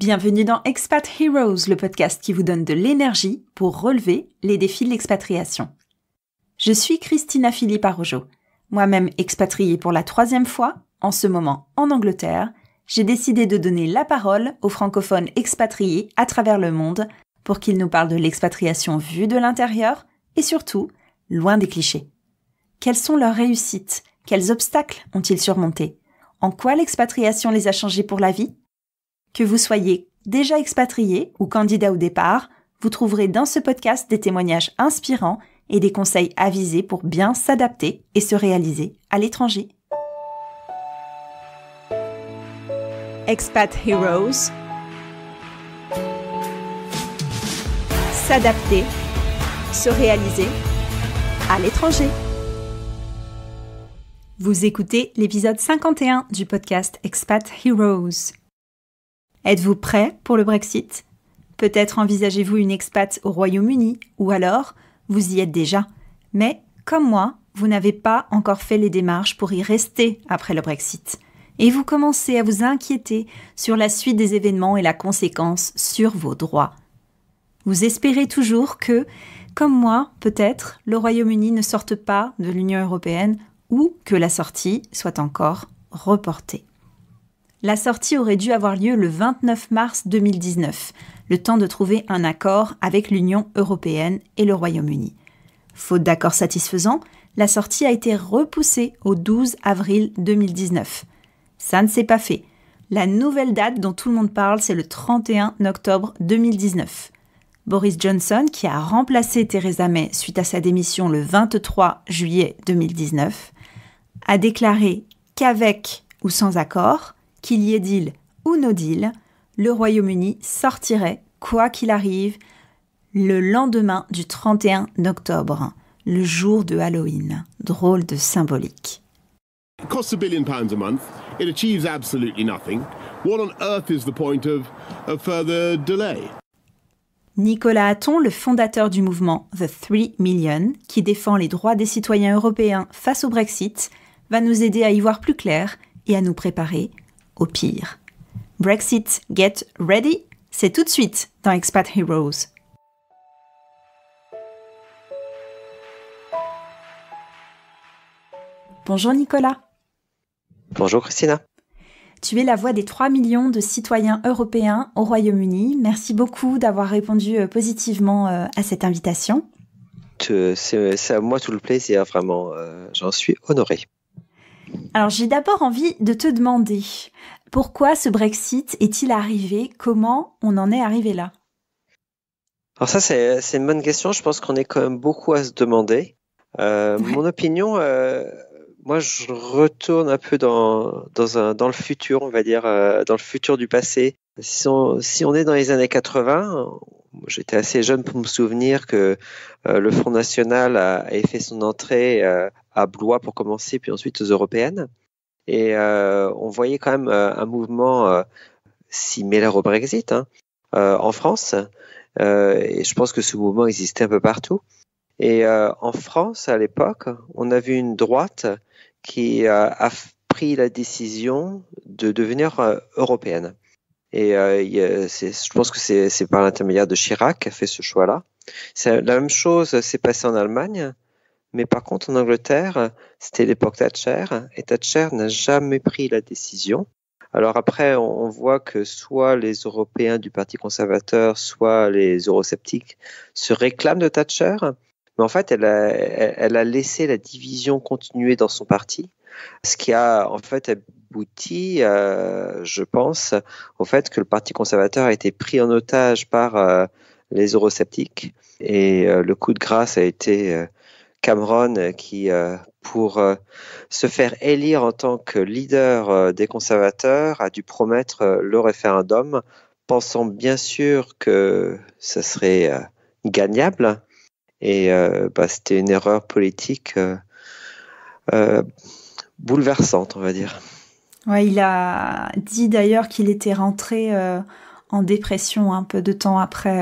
Bienvenue dans Expat Heroes, le podcast qui vous donne de l'énergie pour relever les défis de l'expatriation. Je suis Christina Philippe Arrojo. Moi-même expatriée pour la troisième fois, en ce moment en Angleterre, j'ai décidé de donner la parole aux francophones expatriés à travers le monde pour qu'ils nous parlent de l'expatriation vue de l'intérieur et surtout, loin des clichés. Quelles sont leurs réussites Quels obstacles ont-ils surmontés En quoi l'expatriation les a changés pour la vie que vous soyez déjà expatrié ou candidat au départ, vous trouverez dans ce podcast des témoignages inspirants et des conseils avisés pour bien s'adapter et se réaliser à l'étranger. Expat Heroes S'adapter, se réaliser à l'étranger. Vous écoutez l'épisode 51 du podcast Expat Heroes. Êtes-vous prêt pour le Brexit Peut-être envisagez-vous une expat au Royaume-Uni, ou alors vous y êtes déjà. Mais, comme moi, vous n'avez pas encore fait les démarches pour y rester après le Brexit. Et vous commencez à vous inquiéter sur la suite des événements et la conséquence sur vos droits. Vous espérez toujours que, comme moi, peut-être, le Royaume-Uni ne sorte pas de l'Union européenne ou que la sortie soit encore reportée. La sortie aurait dû avoir lieu le 29 mars 2019, le temps de trouver un accord avec l'Union européenne et le Royaume-Uni. Faute d'accord satisfaisant, la sortie a été repoussée au 12 avril 2019. Ça ne s'est pas fait. La nouvelle date dont tout le monde parle, c'est le 31 octobre 2019. Boris Johnson, qui a remplacé Theresa May suite à sa démission le 23 juillet 2019, a déclaré qu'avec ou sans accord, qu'il y ait deal ou no deal, le Royaume-Uni sortirait, quoi qu'il arrive, le lendemain du 31 octobre, le jour de Halloween. Drôle de symbolique. Nicolas Hatton, le fondateur du mouvement The 3 Million, qui défend les droits des citoyens européens face au Brexit, va nous aider à y voir plus clair et à nous préparer au pire. Brexit Get Ready, c'est tout de suite dans Expat Heroes. Bonjour Nicolas. Bonjour Christina. Tu es la voix des 3 millions de citoyens européens au Royaume-Uni. Merci beaucoup d'avoir répondu euh, positivement euh, à cette invitation. C'est à moi tout le plaisir, vraiment. Euh, j'en suis honoré. Alors j'ai d'abord envie de te demander pourquoi ce Brexit est-il arrivé Comment on en est arrivé là Alors ça c'est une bonne question. Je pense qu'on est quand même beaucoup à se demander. Euh, mon opinion, euh, moi je retourne un peu dans, dans, le futur, on va dire, euh, dans le futur du passé. Si on, est dans les années 80, j'étais assez jeune pour me souvenir que le Front National a, a fait son entrée à Blois pour commencer, puis ensuite aux européennes. Et euh, on voyait quand même euh, un mouvement euh, similaire au Brexit hein, en France. et je pense que ce mouvement existait un peu partout. Et en France, à l'époque, on a vu une droite qui a pris la décision de devenir européenne. Et je pense que c'est par l'intermédiaire de Chirac qui a fait ce choix-là. La même chose s'est passée en Allemagne. Mais par contre, en Angleterre, c'était l'époque Thatcher, et Thatcher n'a jamais pris la décision. Alors après, on voit que soit les Européens du Parti conservateur, soit les eurosceptiques se réclament de Thatcher, mais en fait, elle a, elle a laissé la division continuer dans son parti, ce qui a en fait abouti, euh, je pense, au fait que le Parti conservateur a été pris en otage par euh, les eurosceptiques, et euh, le coup de grâce a été euh, Cameron euh, qui, euh, pour euh, se faire élire en tant que leader des conservateurs, a dû promettre le référendum, pensant bien sûr que ce serait gagnable. Et bah, c'était une erreur politique bouleversante, on va dire. Ouais, il a dit d'ailleurs qu'il était rentré en dépression un peu de temps après,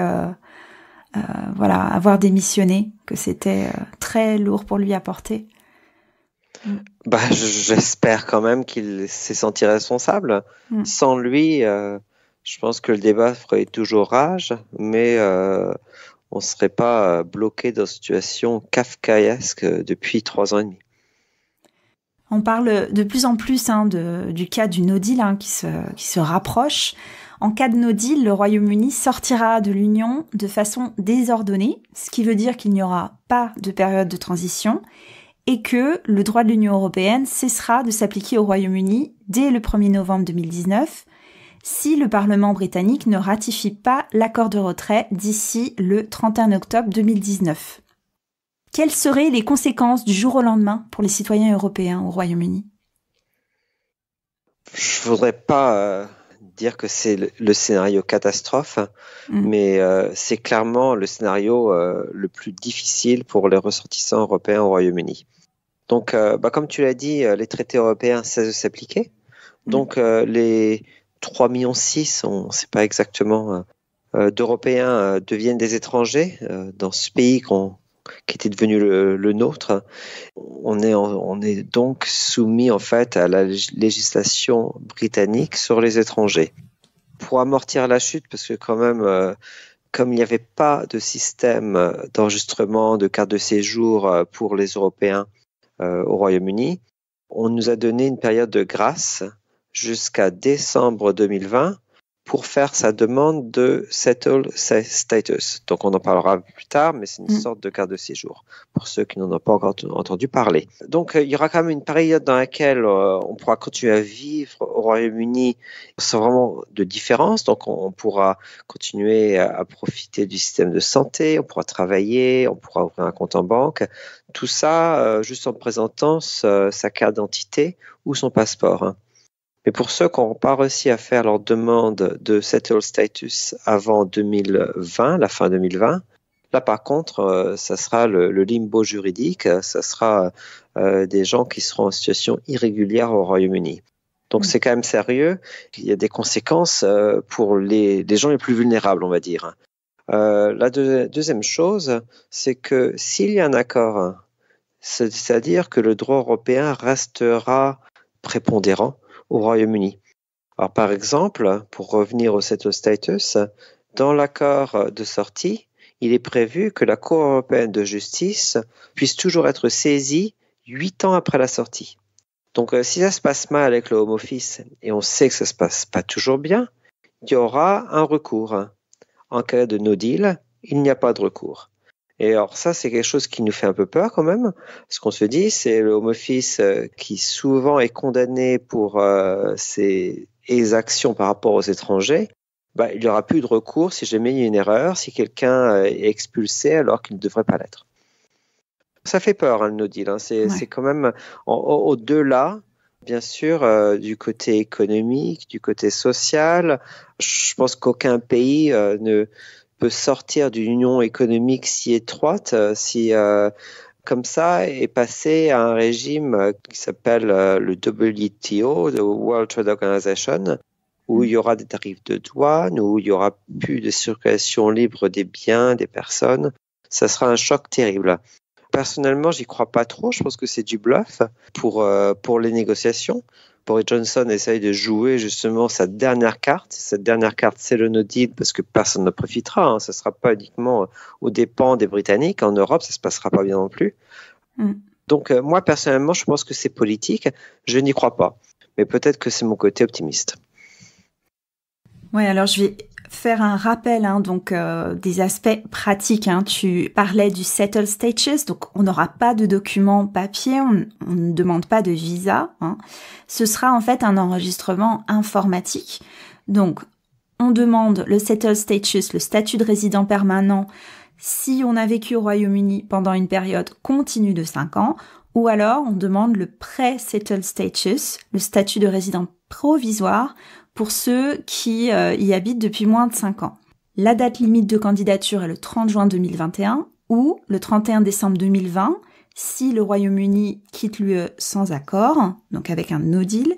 euh, voilà, avoir démissionné, que c'était euh, très lourd pour lui apporter. Bah, j'espère quand même qu'il s'est senti responsable. Mm. Sans lui, euh, je pense que le débat ferait toujours rage, mais on ne serait pas bloqué dans une situation kafkaïesque depuis trois ans et demi. On parle de plus en plus hein, du cas du no hein, qui se rapproche. En cas de no deal, le Royaume-Uni sortira de l'Union de façon désordonnée, ce qui veut dire qu'il n'y aura pas de période de transition et que le droit de l'Union européenne cessera de s'appliquer au Royaume-Uni dès le 1er novembre 2019 si le Parlement britannique ne ratifie pas l'accord de retrait d'ici le 31 octobre 2019. Quelles seraient les conséquences du jour au lendemain pour les citoyens européens au Royaume-Uni Je voudrais pas euh, dire que c'est le, scénario catastrophe, mm. mais euh, c'est clairement le scénario euh, le plus difficile pour les ressortissants européens au Royaume-Uni. Donc, euh, bah, comme tu l'as dit, les traités européens cessent de s'appliquer. Mm. Donc, les 3,6 millions, on ne sait pas exactement, d'Européens deviennent des étrangers dans ce pays qu'on qui était devenu le, nôtre. On est, donc soumis en fait à la législation britannique sur les étrangers. Pour amortir la chute, parce que quand même, euh, comme il n'y avait pas de système d'enregistrement de carte de séjour euh, pour les Européens euh, au Royaume-Uni, on nous a donné une période de grâce jusqu'à décembre 2020 pour faire sa demande de settle status. Donc on en parlera plus tard, mais c'est une mm. sorte de carte de séjour pour ceux qui n'en ont pas encore entendu parler. Donc euh, il y aura quand même une période dans laquelle euh, on pourra continuer à vivre au Royaume-Uni sans vraiment de différence. Donc on, pourra continuer à, profiter du système de santé, on pourra travailler, on pourra ouvrir un compte en banque. Tout ça euh, juste en présentant sa carte d'identité ou son passeport. Hein. Mais pour ceux qui n'ont pas réussi à faire leur demande de settle status avant 2020, la fin 2020, là par contre, euh, ça sera le, limbo juridique, ça sera euh, des gens qui seront en situation irrégulière au Royaume-Uni. Donc c'est quand même sérieux. Il y a des conséquences euh, pour les, gens les plus vulnérables, on va dire. la deuxième chose, c'est que s'il y a un accord, c'est-à-dire que le droit européen restera prépondérant, au Royaume-Uni. Alors, par exemple, pour revenir au seto status, dans l'accord de sortie, il est prévu que la Cour européenne de justice puisse toujours être saisie huit ans après la sortie. Donc, euh, si ça se passe mal avec le Home Office et on sait que ça se passe pas toujours bien, il y aura un recours. En cas de no deal, il n'y a pas de recours. Et alors ça, c'est quelque chose qui nous fait un peu peur quand même. Ce qu'on se dit, c'est le home office euh, qui souvent est condamné pour euh, ses, exactions actions par rapport aux étrangers. Bah, il n'y aura plus de recours si jamais il y a une erreur, si quelqu'un euh, est expulsé alors qu'il ne devrait pas l'être. Ça fait peur, hein, le no deal. Hein. C'est quand même au-delà, bien sûr, du côté économique, du côté social. Je pense qu'aucun pays ne, peut sortir d'une union économique si étroite, euh, si euh, comme ça, et passer à un régime euh, qui s'appelle euh, le WTO, le World Trade Organization, où il y aura des tarifs de douane, où il y aura plus de circulation libre des biens, des personnes. Ça sera un choc terrible. Personnellement, j'y crois pas trop. Je pense que c'est du bluff pour, pour les négociations. Boris Johnson essaye de jouer justement sa dernière carte. Cette dernière carte, c'est le no deal parce que personne ne profitera. Hein. Ce ne sera pas uniquement euh, aux dépens des Britanniques. En Europe, ça ne se passera pas bien non plus. Mm. Donc euh, moi, personnellement, je pense que c'est politique. Je n'y crois pas. Mais peut-être que c'est mon côté optimiste. Oui, alors je vais faire un rappel hein, donc euh, des aspects pratiques. Hein. Tu parlais du settle status », donc on n'aura pas de documents papier, on, ne demande pas de visa. Hein. Ce sera en fait un enregistrement informatique. Donc on demande le settle status, le statut de résident permanent, si on a vécu au Royaume-Uni pendant une période continue de 5 ans, ou alors on demande le « settle status, le statut de résident provisoire, pour ceux qui euh, y habitent depuis moins de 5 ans. La date limite de candidature est le 30 juin 2021 ou le 31 décembre 2020 si le Royaume-Uni quitte l'UE sans accord, donc avec un no deal.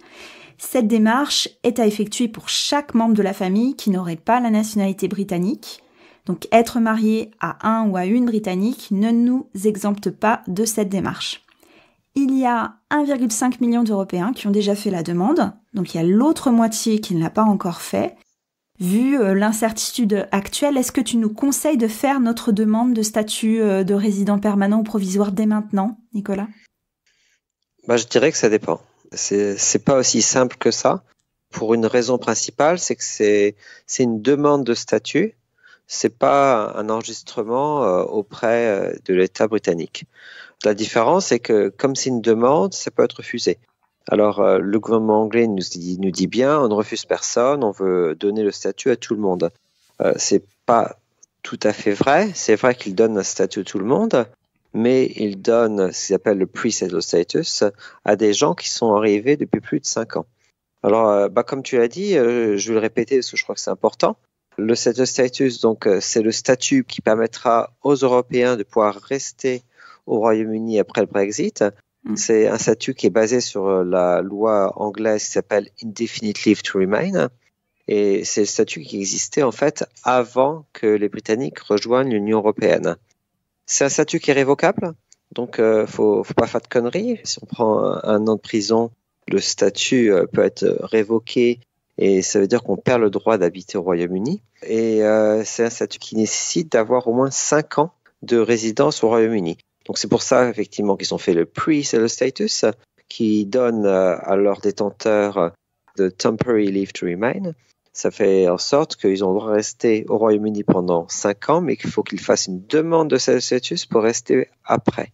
Cette démarche est à effectuer pour chaque membre de la famille qui n'aurait pas la nationalité britannique. Donc être marié à un ou à une Britannique ne nous exempte pas de cette démarche. Il y a 1,5 million d'Européens qui ont déjà fait la demande, donc il y a l'autre moitié qui ne l'a pas encore fait. Vu euh, l'incertitude actuelle, est-ce que tu nous conseilles de faire notre demande de statut euh, de résident permanent ou provisoire dès maintenant, Nicolas bah, Je dirais que ça dépend. Ce n'est pas aussi simple que ça. Pour une raison principale, c'est que c'est une demande de statut, c'est pas un enregistrement euh, auprès de l'État britannique. La différence, c'est que comme c'est une demande, ça peut être refusé. Alors, euh, le gouvernement anglais nous dit, nous dit bien, on ne refuse personne, on veut donner le statut à tout le monde. Euh, c'est pas tout à fait vrai. C'est vrai qu'il donne un statut à tout le monde, mais il donne ce qu'ils appellent le pre-settled status à des gens qui sont arrivés depuis plus de cinq ans. Alors, euh, bah, comme tu l'as dit, euh, je vais le répéter parce que je crois que c'est important. Le settled status, donc, c'est le statut qui permettra aux Européens de pouvoir rester au Royaume-Uni après le Brexit, Mm. C'est un statut qui est basé sur euh, la loi anglaise qui s'appelle Indefinite Leave to Remain. Et c'est le statut qui existait en fait avant que les Britanniques rejoignent l'Union européenne. C'est un statut qui est révocable, donc euh, faut, pas faire de conneries. Si on prend un, an de prison, le statut euh, peut être révoqué et ça veut dire qu'on perd le droit d'habiter au Royaume-Uni. Et c'est un statut qui nécessite d'avoir au moins cinq ans de résidence au Royaume-Uni. Donc c'est pour ça effectivement qu'ils ont fait le pre-sale status qui donne euh, à leurs détenteurs de temporary leave to remain. Ça fait en sorte qu'ils ont droit rester au Royaume-Uni pendant 5 ans, mais qu'il faut qu'ils fassent une demande de sale status pour rester après.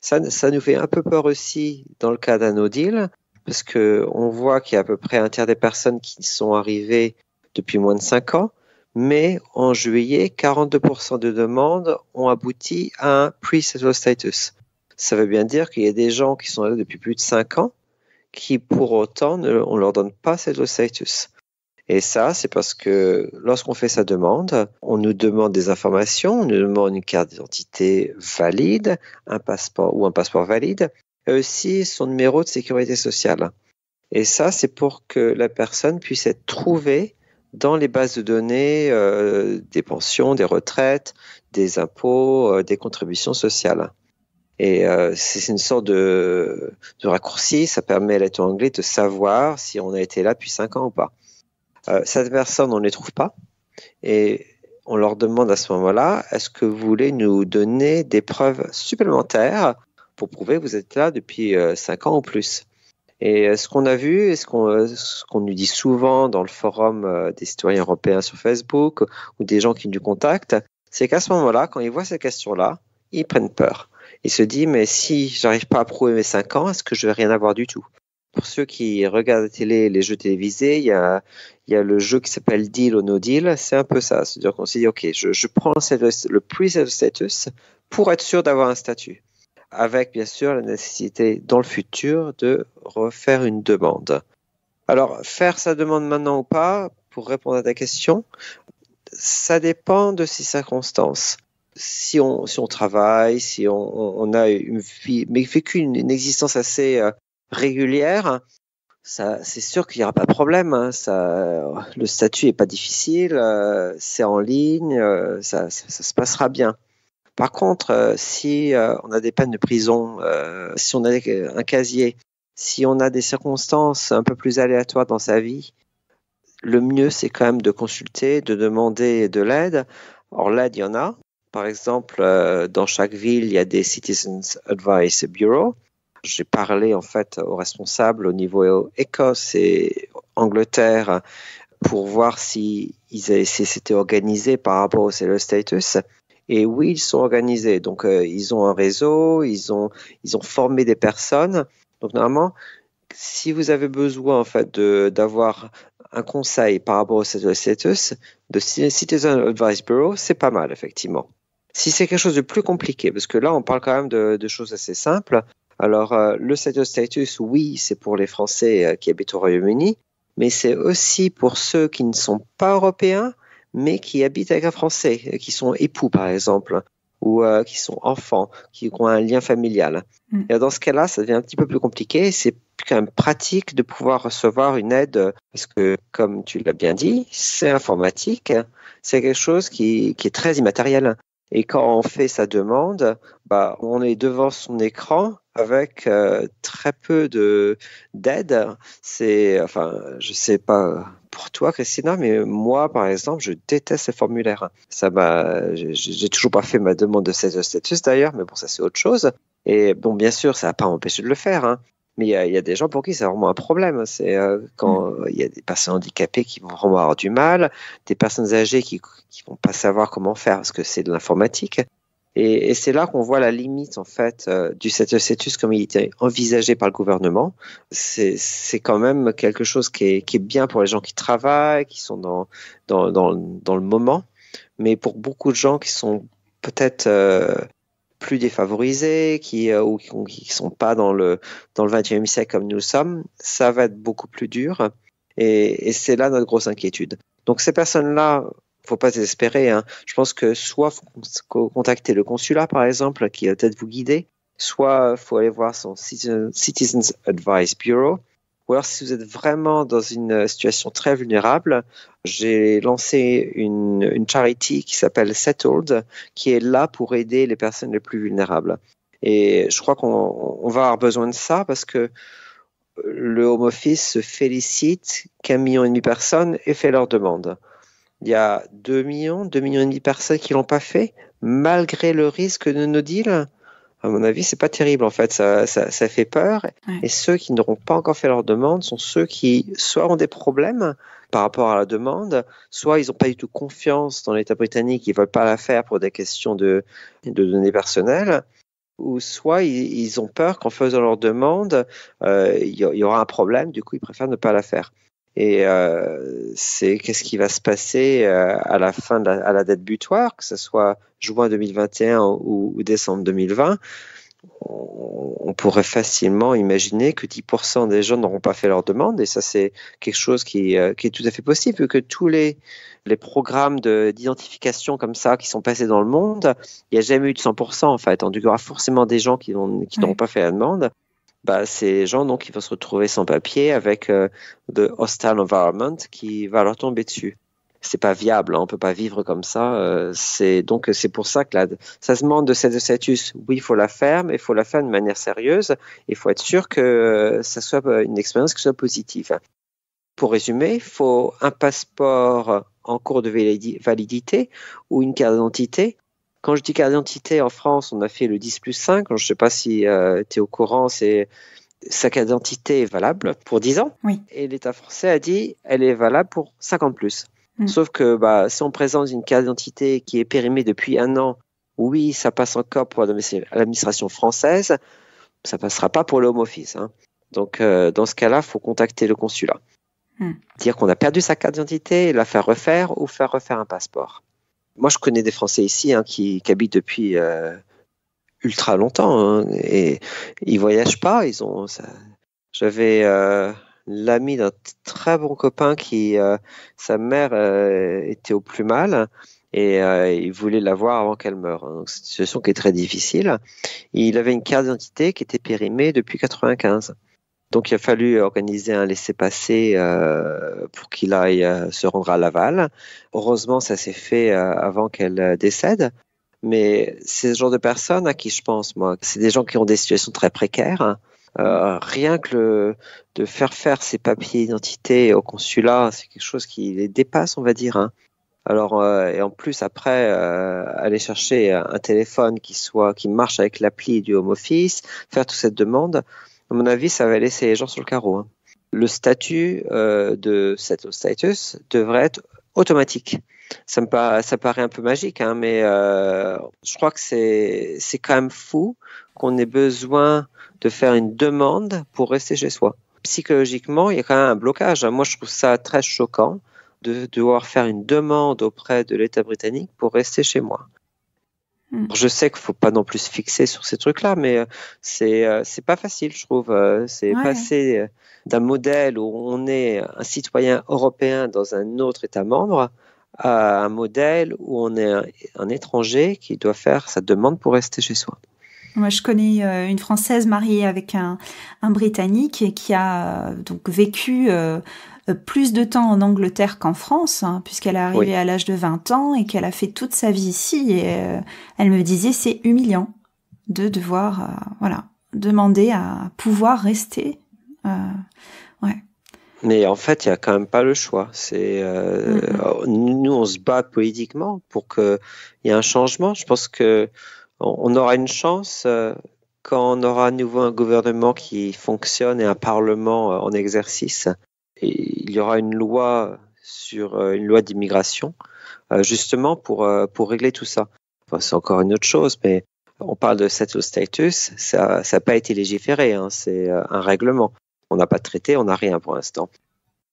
Ça, ça nous fait un peu peur aussi dans le cas d'un no deal, parce qu'on voit qu'il y a à peu près un tiers des personnes qui sont arrivées depuis moins de 5 ans, mais en juillet, 42% de demandes ont abouti à un pre status. Ça veut bien dire qu'il y a des gens qui sont là depuis plus de 5 ans qui, pour autant, on ne leur donne pas ce status. Et ça, c'est parce que lorsqu'on fait sa demande, on nous demande des informations, on nous demande une carte d'identité valide, un passeport ou un passeport valide, et aussi son numéro de sécurité sociale. Et ça, c'est pour que la personne puisse être trouvée dans les bases de données euh, des pensions, des retraites, des impôts, euh, des contributions sociales. Et euh, c'est une sorte de, raccourci, ça permet à l'État anglais de savoir si on a été là depuis cinq ans ou pas. cette personne, on ne les trouve pas. Et on leur demande à ce moment-là, est-ce que vous voulez nous donner des preuves supplémentaires pour prouver que vous êtes là depuis cinq ans ou plus et euh, ce qu'on a vu, et euh, ce qu'on nous dit souvent dans le forum euh, des citoyens européens sur Facebook ou des gens qui nous contactent, c'est qu'à ce moment-là, quand ils voient ces questions-là, ils prennent peur. Ils se disent, mais si j'arrive pas à prouver mes 5 ans, est-ce que je vais rien avoir du tout Pour ceux qui regardent la télé, les jeux télévisés, il y a, il y a le jeu qui s'appelle Deal ou No Deal. C'est un peu ça. C'est-à-dire qu'on se dit, OK, je, je prends le, le status pour être sûr d'avoir un statut avec bien sûr la nécessité dans le futur de refaire une demande. Alors, faire sa demande maintenant ou pas, pour répondre à ta question, ça dépend de ses circonstances. Si on, si on travaille, si on, a une mais vécu une, existence assez euh, régulière, c'est sûr qu'il n'y aura pas de problème. Hein. ça, le statut est pas difficile, euh, c'est en ligne, euh, ça se passera bien. Par contre, euh, si euh, on a des peines de prison, euh, si on a un casier, si on a des circonstances un peu plus aléatoires dans sa vie, le mieux, c'est quand même de consulter, de demander de l'aide. Or, l'aide, il y en a. Par exemple, dans chaque ville, il y a des Citizens Advice Bureau. J'ai parlé en fait aux responsables au niveau Écosse et Angleterre pour voir si, si c'était organisé par rapport au Celo status. Et oui, ils sont organisés. Donc, euh, ils ont un réseau, ils ont, ils ont formé des personnes. Donc, normalement, si vous avez besoin en fait d'avoir un conseil par rapport au status de Citizen Advice Bureau, c'est pas mal effectivement. Si c'est quelque chose de plus compliqué, parce que là on parle quand même de, choses assez simples. Alors euh, le status oui, c'est pour les Français euh, qui habitent au Royaume-Uni, mais c'est aussi pour ceux qui ne sont pas européens mais qui habitent avec un Français, qui sont époux par exemple, ou euh, qui sont enfants, qui ont un lien familial. Mm. Et dans ce cas-là, ça devient un petit peu plus compliqué. C'est quand même pratique de pouvoir recevoir une aide, parce que comme tu l'as bien dit, c'est informatique, c'est quelque chose qui, est très immatériel. Et quand on fait sa demande, bah, on est devant son écran avec euh, très peu d'aide. C'est, enfin, je sais pas pour toi, Christina, mais moi, par exemple, je déteste ces formulaires. Ça m'a, j'ai toujours pas fait ma demande de de status d'ailleurs, mais bon, ça c'est autre chose. Et bon, bien sûr, ça n'a pas empêché de le faire. Hein. Mais il y, a des gens pour qui c'est vraiment un problème. C'est euh, quand mm. il y a des personnes handicapées qui vont vraiment avoir du mal, des personnes âgées qui ne vont pas savoir comment faire parce que c'est de l'informatique. Et, c'est là qu'on voit la limite en fait euh, du cetus comme il était envisagé par le gouvernement. C'est quand même quelque chose qui est, bien pour les gens qui travaillent, qui sont dans, dans, dans, le moment, mais pour beaucoup de gens qui sont peut-être euh, plus défavorisés, qui euh, ou qui, qui, sont pas dans le dans le 21e siècle comme nous sommes, ça va être beaucoup plus dur. Et, et c'est là notre grosse inquiétude. Donc ces personnes-là faut pas désespérer. Hein. Je pense que soit faut contacter le consulat, par exemple, qui va peut-être vous guider, soit faut aller voir son Citizens Advice Bureau. Ou alors, si vous êtes vraiment dans une situation très vulnérable, j'ai lancé une, une charity qui s'appelle Settled, qui est là pour aider les personnes les plus vulnérables. Et je crois qu'on va avoir besoin de ça parce que le Home Office se félicite qu'un million et demi de personnes aient fait leur demande. Il y a 2 millions, 2 millions et demi de personnes qui l'ont pas fait, malgré le risque de no deal. À mon avis, c'est pas terrible en fait, ça, ça, fait peur. Et ceux qui n'auront pas encore fait leur demande sont ceux qui soit ont des problèmes par rapport à la demande, soit ils n'ont pas du tout confiance dans l'État britannique, ils veulent pas la faire pour des questions de, données personnelles, ou soit ils, ont peur qu'en faisant leur demande, euh, il y aura un problème, du coup ils préfèrent ne pas la faire. Et euh, c'est qu'est-ce qui va se passer euh, à la fin de à la date butoir, que ce soit juin 2021 ou, décembre 2020 on pourrait facilement imaginer que 10% des gens n'auront pas fait leur demande, et ça c'est quelque chose qui, euh, est tout à fait possible, vu que tous les, les programmes d'identification comme ça qui sont passés dans le monde, il n'y a jamais eu de 100% en fait, donc il y aura forcément des gens qui n'auront pas fait la demande bah, gens donc, qui vont se retrouver sans papier avec euh, de hostile environment qui va leur tomber dessus. C'est pas viable, on hein, on peut pas vivre comme ça. Euh, c'est donc c'est pour ça que ça se demande de cette status. Oui, il faut la faire, mais il faut la faire de manière sérieuse. Il faut être sûr que euh, ça soit une expérience qui soit positive. Pour résumer, il faut un passeport en cours de validité ou une carte d'identité quand je dis carte d'identité en France, on a fait le 10 plus 5. Je ne sais pas si euh, tu es au courant, c'est sa carte d'identité est valable pour 10 ans. Oui. Et l'État français a dit elle est valable pour 50 plus. Mm. Sauf que bah, si on présente une carte d'identité qui est périmée depuis un an, oui, ça passe encore pour l'administration française, ça ne passera pas pour le Home Office. Hein. Donc euh, dans ce cas-là, il faut contacter le consulat. Mm. Dire qu'on a perdu sa carte d'identité, la faire refaire ou faire refaire un passeport moi, je connais des Français ici hein, qui, habitent depuis euh, ultra longtemps hein, et ils voyagent pas. Ils ont. J'avais euh, l'ami d'un très bon copain qui, euh, sa mère était au plus mal et il voulait la voir avant qu'elle meure. Hein. Donc c'est une situation qui est très difficile. Il avait une carte d'identité qui était périmée depuis 95. Donc il a fallu organiser un laissez-passer euh, pour qu'il aille euh, se rendre à Laval. Heureusement, ça s'est fait euh, avant qu'elle décède. Mais c'est ce genre de personnes à qui je pense, moi. C'est des gens qui ont des situations très précaires. Hein. rien que de faire faire ses papiers d'identité au consulat, c'est quelque chose qui les dépasse, on va dire. Hein. Alors et en plus après aller chercher un téléphone qui soit qui marche avec l'appli du home office, faire toute cette demande, à mon avis, ça va laisser les gens sur le carreau. Hein. Le statut euh, de settle status devrait être automatique. Ça me paraît, un peu magique, hein, mais euh, je crois que c'est quand même fou qu'on ait besoin de faire une demande pour rester chez soi. Psychologiquement, il y a quand même un blocage. Hein. Moi, je trouve ça très choquant de devoir faire une demande auprès de l'État britannique pour rester chez moi. Hmm. Je sais qu'il faut pas non plus se fixer sur ces trucs-là, mais euh, c'est n'est euh, pas facile, je trouve. Euh, c'est passer d'un modèle où on est un citoyen européen dans un autre État membre à un modèle où on est un, étranger qui doit faire sa demande pour rester chez soi. Moi, je connais une Française mariée avec un, un Britannique qui a donc vécu euh, plus de temps en Angleterre qu'en France, hein, puisqu'elle est arrivée à l'âge de 20 ans et qu'elle a fait toute sa vie ici. Et euh, elle me disait, c'est humiliant de devoir, euh, voilà, demander à pouvoir rester. Mais en fait, il n'y a quand même pas le choix. C'est oh, nous, on se bat politiquement pour il y ait un changement. Je pense que on, aura une chance quand on aura à nouveau un gouvernement qui fonctionne et un parlement en exercice il y aura une loi sur euh, une loi d'immigration, euh, justement pour, euh, pour régler tout ça. Enfin, c'est encore une autre chose, mais on parle de status, ça n'a pas été légiféré, hein, c'est un règlement. On n'a pas traité, on n'a rien pour l'instant.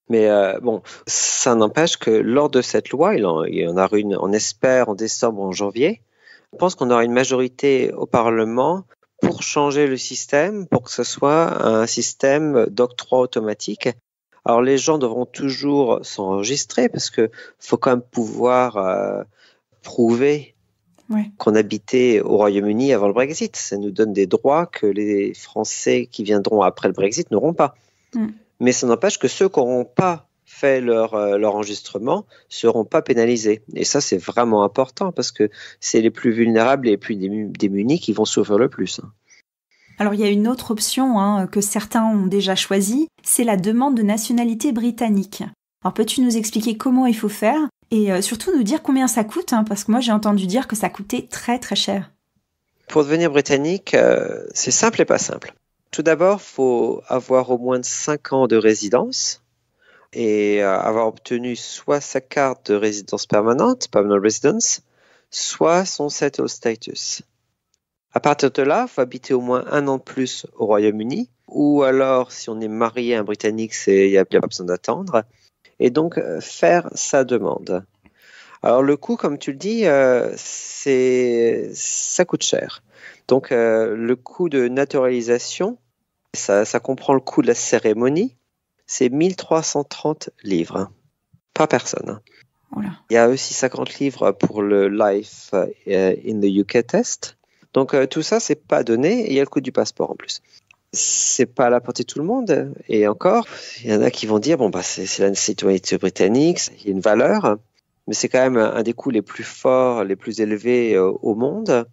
Mais bon, ça n'empêche que lors de cette loi, il, en a une, on espère, en décembre en janvier, je pense qu'on aura une majorité au Parlement pour changer le système, pour que ce soit un système d'octroi automatique alors les gens devront toujours s'enregistrer parce que faut quand même pouvoir euh, prouver qu'on habitait au Royaume-Uni avant le Brexit. Ça nous donne des droits que les Français qui viendront après le Brexit n'auront pas. Mm. Mais ça n'empêche que ceux qui n'auront pas fait leur, enregistrement euh, leur enregistrement seront pas pénalisés. Et ça, c'est vraiment important parce que c'est les plus vulnérables et les plus démunis qui vont souffrir le plus. Hein. Alors il y a une autre option hein, que certains ont déjà choisie, c'est la demande de nationalité britannique. Alors peux-tu nous expliquer comment il faut faire et euh, surtout nous dire combien ça coûte hein, Parce que moi j'ai entendu dire que ça coûtait très très cher. Pour devenir britannique, euh, c'est simple et pas simple. Tout d'abord, il faut avoir au moins 5 ans de résidence et euh, avoir obtenu soit sa carte de résidence permanente, permanent residence, soit son settled status. À partir de là, il faut habiter au moins un an de plus au Royaume-Uni, ou alors, si on est marié à un Britannique, il n'y a, pas besoin d'attendre, et donc euh, faire sa demande. Alors le coût, comme tu le dis, euh, c'est ça coûte cher. Donc euh, le coût de naturalisation, ça, comprend le coût de la cérémonie, c'est 1330 livres pas personne. Il y a aussi 50 livres pour le Life in the UK test. Donc euh, tout ça, c'est pas donné et il y a le coût du passeport en plus c'est pas à la portée de tout le monde. Et encore, il y en a qui vont dire bon bah c'est la citoyenneté britannique, il y a une valeur, mais c'est quand même un des coûts les plus forts, les plus élevés euh, au monde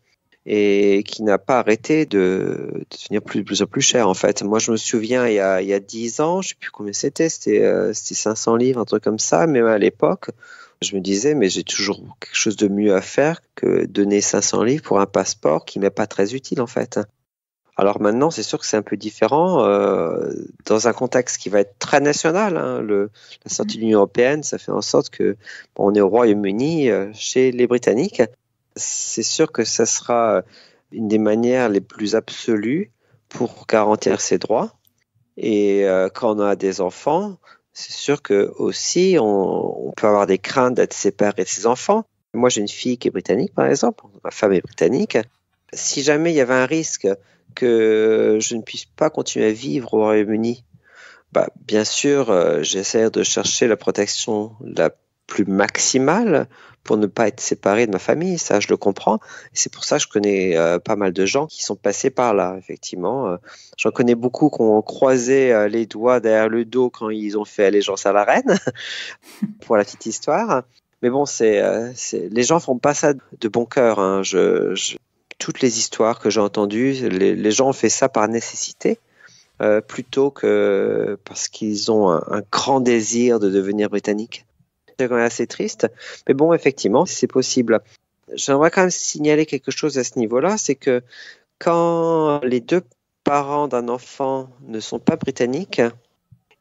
et qui n'a pas arrêté de, devenir plus, plus en plus cher en fait. Moi je me souviens il y a, il 10 ans, je sais plus combien c'était, c'était 500 euh, livres, un truc comme ça, mais à l'époque, je me disais, mais j'ai toujours quelque chose de mieux à faire que donner 500 livres pour un passeport qui n'est pas très utile en fait. Alors maintenant, c'est sûr que c'est un peu différent euh, dans un contexte qui va être très national. Hein. le, la sortie de l'Union européenne, ça fait en sorte que on est au Royaume-Uni, euh, chez les Britanniques. C'est sûr que ça sera une des manières les plus absolues pour garantir ses droits. Et euh, quand on a des enfants, c'est sûr que aussi on, peut avoir des craintes d'être séparé de ses enfants. Moi, j'ai une fille qui est britannique, par exemple, ma femme est britannique. Si jamais il y avait un risque que je ne puisse pas continuer à vivre au Royaume-Uni, bah, bien sûr, euh, j'essaie de chercher la protection la plus maximale pour ne pas être séparé de ma famille. Ça, je le comprends. C'est pour ça que je connais euh, pas mal de gens qui sont passés par là, effectivement. Euh, j'en connais beaucoup qui ont croisé euh, les doigts derrière le dos quand ils ont fait allégeance à la reine, pour la petite histoire. Mais bon, c'est les gens font pas ça de bon cœur. Hein. toutes les histoires que j'ai entendues, les, gens ont fait ça par nécessité. plutôt que parce qu'ils ont un, un grand désir de devenir britannique c'est quand même assez triste. Mais bon, effectivement, c'est possible. J'aimerais quand même signaler quelque chose à ce niveau-là, c'est que quand les deux parents d'un enfant ne sont pas britanniques,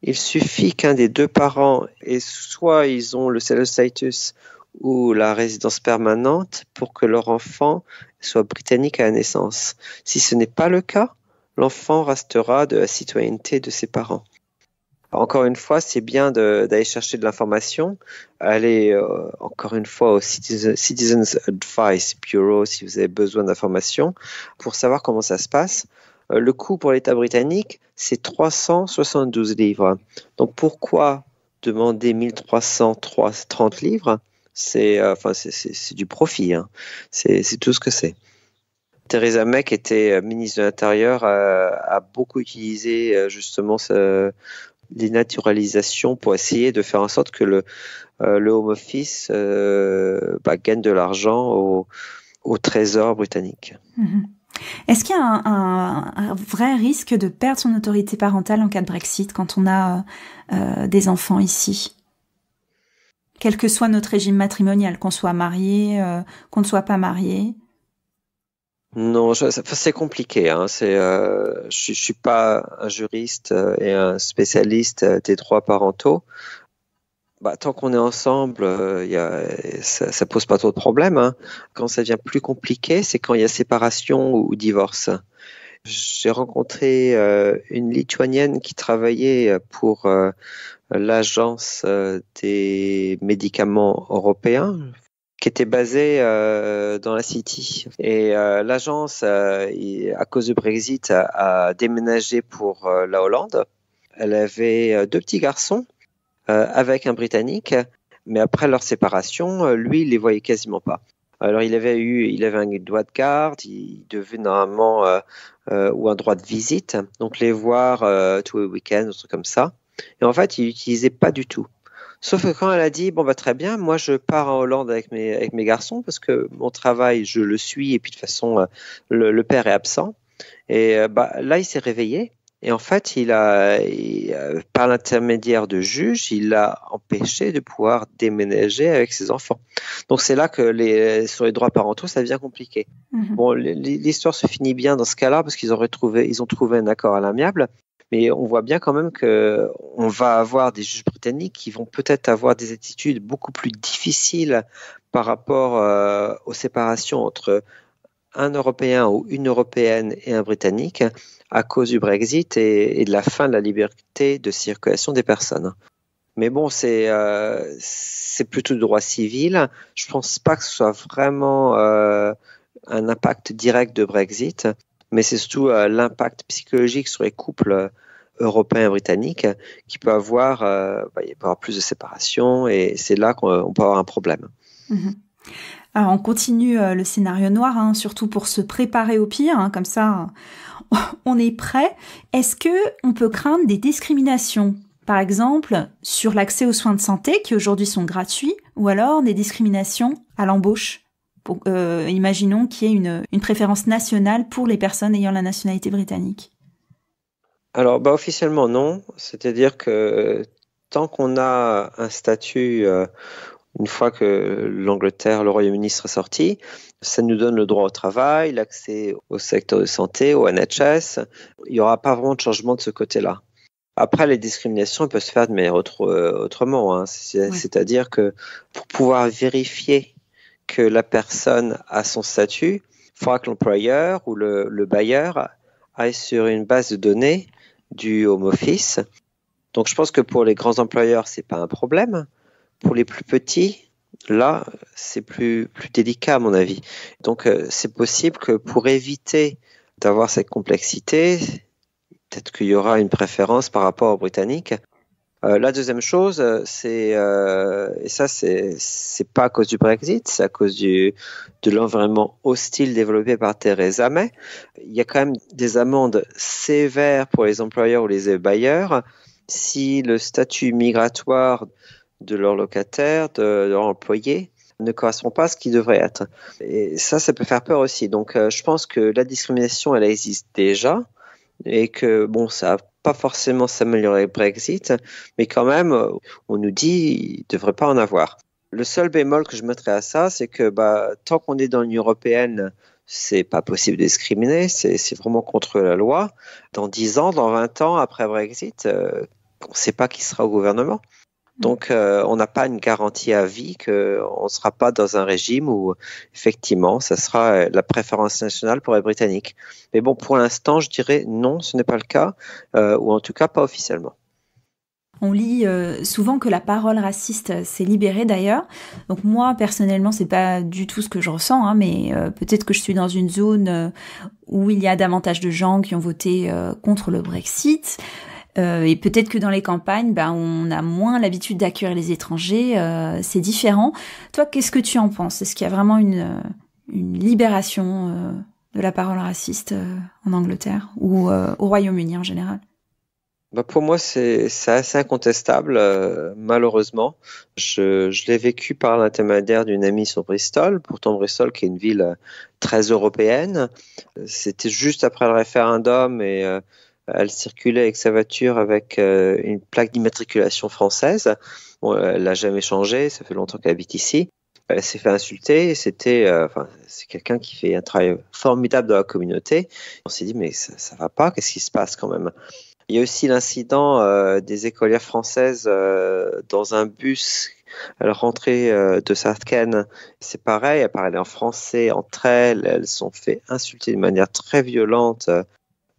il suffit qu'un des deux parents ait soit ils ont le status ou la résidence permanente pour que leur enfant soit britannique à la naissance. Si ce n'est pas le cas, l'enfant restera de la citoyenneté de ses parents encore une fois, c'est bien d'aller chercher de l'information. Allez, euh, encore une fois, au Citizens Advice Bureau si vous avez besoin d'informations pour savoir comment ça se passe. Euh, le coût pour l'État britannique, c'est 372 livres. Donc pourquoi demander 1330 livres C'est euh, enfin, c'est du profit. Hein. C'est tout ce que c'est. Theresa May, qui était ministre de l'Intérieur, a, beaucoup utilisé justement ce, des naturalisations pour essayer de faire en sorte que le, euh, le Home Office euh, bah, gagne de l'argent au, au, Trésor britannique. Mhm. Est-ce qu'il y a un, vrai risque de perdre son autorité parentale en cas de Brexit quand on a euh, des enfants ici Quel que soit notre régime matrimonial, qu'on soit marié, qu'on ne soit pas marié non, c'est compliqué. Hein. C'est, euh, je, ne suis pas un juriste euh, et un spécialiste euh, des droits parentaux. Bah, tant qu'on est ensemble, ça, pose pas trop de problèmes. Hein. Quand ça devient plus compliqué, c'est quand il y a séparation ou divorce. J'ai rencontré une Lituanienne qui travaillait pour l'agence des médicaments européens, qui était basé euh, dans la City. Et euh, l'agence, euh, à cause du Brexit, a, déménagé pour euh, la Hollande. Elle avait euh, deux petits garçons avec un Britannique, mais après leur séparation, lui, il les voyait quasiment pas. Alors il avait eu, il avait un droit de garde, il devait normalement euh, ou un droit de visite, donc les voir tous les week-ends, des trucs comme ça. Et en fait, il n'utilisait pas du tout. Sauf que quand elle a dit, bon, bah, très bien, moi, je pars en Hollande avec mes, avec mes garçons parce que mon travail, je le suis, et puis de toute façon, euh, le, le père est absent. Et euh, bah, là, il s'est réveillé. Et en fait, il a, euh, par l'intermédiaire de juge il l'a empêché de pouvoir déménager avec ses enfants. Donc c'est là que les, sur les droits parentaux, ça devient compliqué. Mhm. Bon, l'histoire se finit bien dans ce cas-là parce qu'ils ont retrouvé, ils ont trouvé un accord à l'amiable mais on voit bien quand même qu'on va avoir des juges britanniques qui vont peut-être avoir des attitudes beaucoup plus difficiles par rapport euh, aux séparations entre un Européen ou une Européenne et un Britannique à cause du Brexit et, de la fin de la liberté de circulation des personnes. Mais bon, c'est euh, plutôt droit civil. Je ne pense pas que ce soit vraiment euh, un impact direct de Brexit mais c'est surtout euh, l'impact psychologique sur les couples euh, européens et britanniques qui peut avoir, euh, bah, avoir plus de séparation et c'est là qu'on peut avoir un problème. Mhm. on continue le scénario noir, hein, surtout pour se préparer au pire, hein, comme ça on est prêt. Est-ce que on peut craindre des discriminations par exemple, sur l'accès aux soins de santé qui aujourd'hui sont gratuits, ou alors des discriminations à l'embauche euh, imaginons qu'il y ait une, une, préférence nationale pour les personnes ayant la nationalité britannique Alors, bah, officiellement, non. C'est-à-dire que tant qu'on a un statut, euh, une fois que l'Angleterre, le Royaume-Uni sera sorti, ça nous donne le droit au travail, l'accès au secteur de santé, au NHS. Il n'y aura pas vraiment de changement de ce côté-là. Après, les discriminations peuvent se faire mais euh, autrement. Hein. C'est-à-dire que pour pouvoir vérifier que la personne a son statut, il faudra que l'employeur ou le, bailleur aille sur une base de données du home office. Donc je pense que pour les grands employeurs, ce n'est pas un problème. Pour les plus petits, là, c'est plus, plus délicat à mon avis. Donc euh, c'est possible que pour éviter d'avoir cette complexité, peut-être qu'il y aura une préférence par rapport aux Britanniques euh, la deuxième chose, euh, c'est euh, et ça c'est pas à cause du Brexit, c'est à cause du de l'environnement hostile développé par Theresa May. Il y a quand même des amendes sévères pour les employeurs ou les bailleurs si le statut migratoire de leur locataire, de, leur leurs employés ne correspond pas à ce qu'il devrait être. Et ça, ça peut faire peur aussi. Donc, je pense que la discrimination, elle existe déjà et que bon, ça a pas forcément s'améliorer le Brexit, mais quand même, euh, on nous dit il ne devrait pas en avoir. Le seul bémol que je mettrais à ça, c'est que bah, tant qu'on est dans l'Union européenne, c'est pas possible de discriminer, c'est vraiment contre la loi. Dans 10 ans, dans 20 ans, après Brexit, euh, on ne sait pas qui sera au gouvernement. Donc, euh, on n'a pas une garantie à vie qu'on ne sera pas dans un régime où, effectivement, ça sera euh, la préférence nationale pour les Britanniques. Mais bon, pour l'instant, je dirais non, ce n'est pas le cas, euh, ou en tout cas pas officiellement. On lit souvent que la parole raciste s'est libérée d'ailleurs. Donc moi personnellement, c'est pas du tout ce que je ressens, hein, mais peut-être que je suis dans une zone où il y a davantage de gens qui ont voté contre le Brexit. Euh, et peut-être que dans les campagnes, ben, on a moins l'habitude d'accueillir les étrangers, euh, c'est différent. Toi, qu'est-ce que tu en penses Est-ce qu'il y a vraiment une, euh, libération de la parole raciste en Angleterre ou au Royaume-Uni en général bah, pour moi, c'est assez incontestable, malheureusement. Je, l'ai vécu par l'intermédiaire d'une amie sur Bristol, pourtant Bristol qui est une ville très européenne. C'était juste après le référendum et elle circulait avec sa voiture avec euh, une plaque d'immatriculation française. elle l'a jamais changé, ça fait longtemps qu'elle habite ici. Elle s'est fait insulter, c'était, euh, enfin, c'est quelqu'un qui fait un travail formidable dans la communauté. On s'est dit, mais ça, va pas, qu'est-ce qui se passe quand même Il y a aussi l'incident euh, des écolières françaises dans un bus à leur rentrée de Sartken, c'est pareil, elle parlait en français entre elles, elles sont fait insulter de manière très violente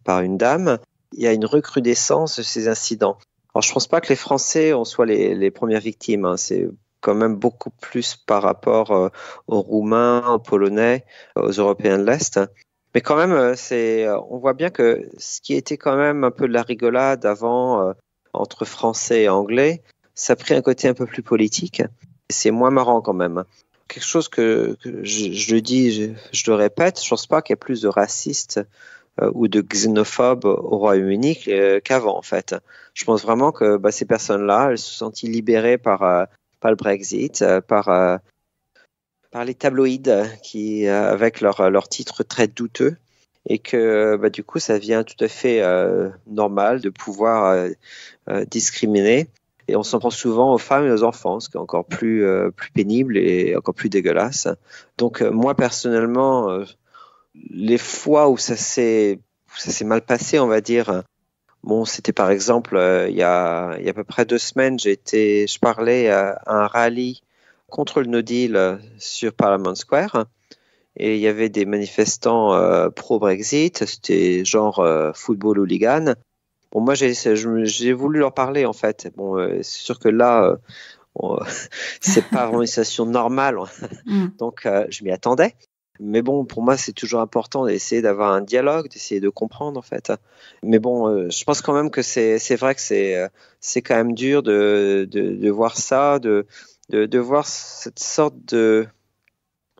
par une dame il y a une recrudescence de ces incidents. Alors, je ne pense pas que les Français en soient les, premières victimes. Hein. C'est quand même beaucoup plus par rapport euh, aux Roumains, aux Polonais, aux Européens de l'Est. Mais quand même, euh, c'est, euh, on voit bien que ce qui était quand même un peu de la rigolade avant entre Français et Anglais, ça a pris un côté un peu plus politique. C'est moins marrant quand même. Quelque chose que, je, le dis, je, le répète, je pense pas qu'il y ait plus de racistes euh, ou de xénophobes au Royaume-Uni euh, qu'avant en fait. Je pense vraiment que bah, ces personnes-là, elles se sont senties libérées par, euh, par le Brexit, par, par les tabloïds qui, avec leurs leur titres très douteux et que bah, du coup ça vient tout à fait normal de pouvoir discriminer et on s'en prend souvent aux femmes et aux enfants ce qui est encore plus plus pénible et encore plus dégueulasse donc moi personnellement les fois où ça s'est ça s'est mal passé, on va dire. Bon, c'était par exemple euh, il, y a, il y a à peu près deux semaines, j'étais, je parlais à un rallye contre le No Deal euh, sur Parliament Square. Et il y avait des manifestants euh, pro-Brexit, c'était genre football hooligan. Bon, moi, j'ai voulu leur parler, en fait. Bon, c'est sûr que là, c'est pas une situation normale, mm. donc je m'y attendais. Mais bon, pour moi, c'est toujours important d'essayer d'avoir un dialogue, d'essayer de comprendre, en fait. Mais bon, euh, je pense quand même que c'est vrai que c'est euh, c'est quand même dur de, de, voir ça, de, de, voir cette sorte de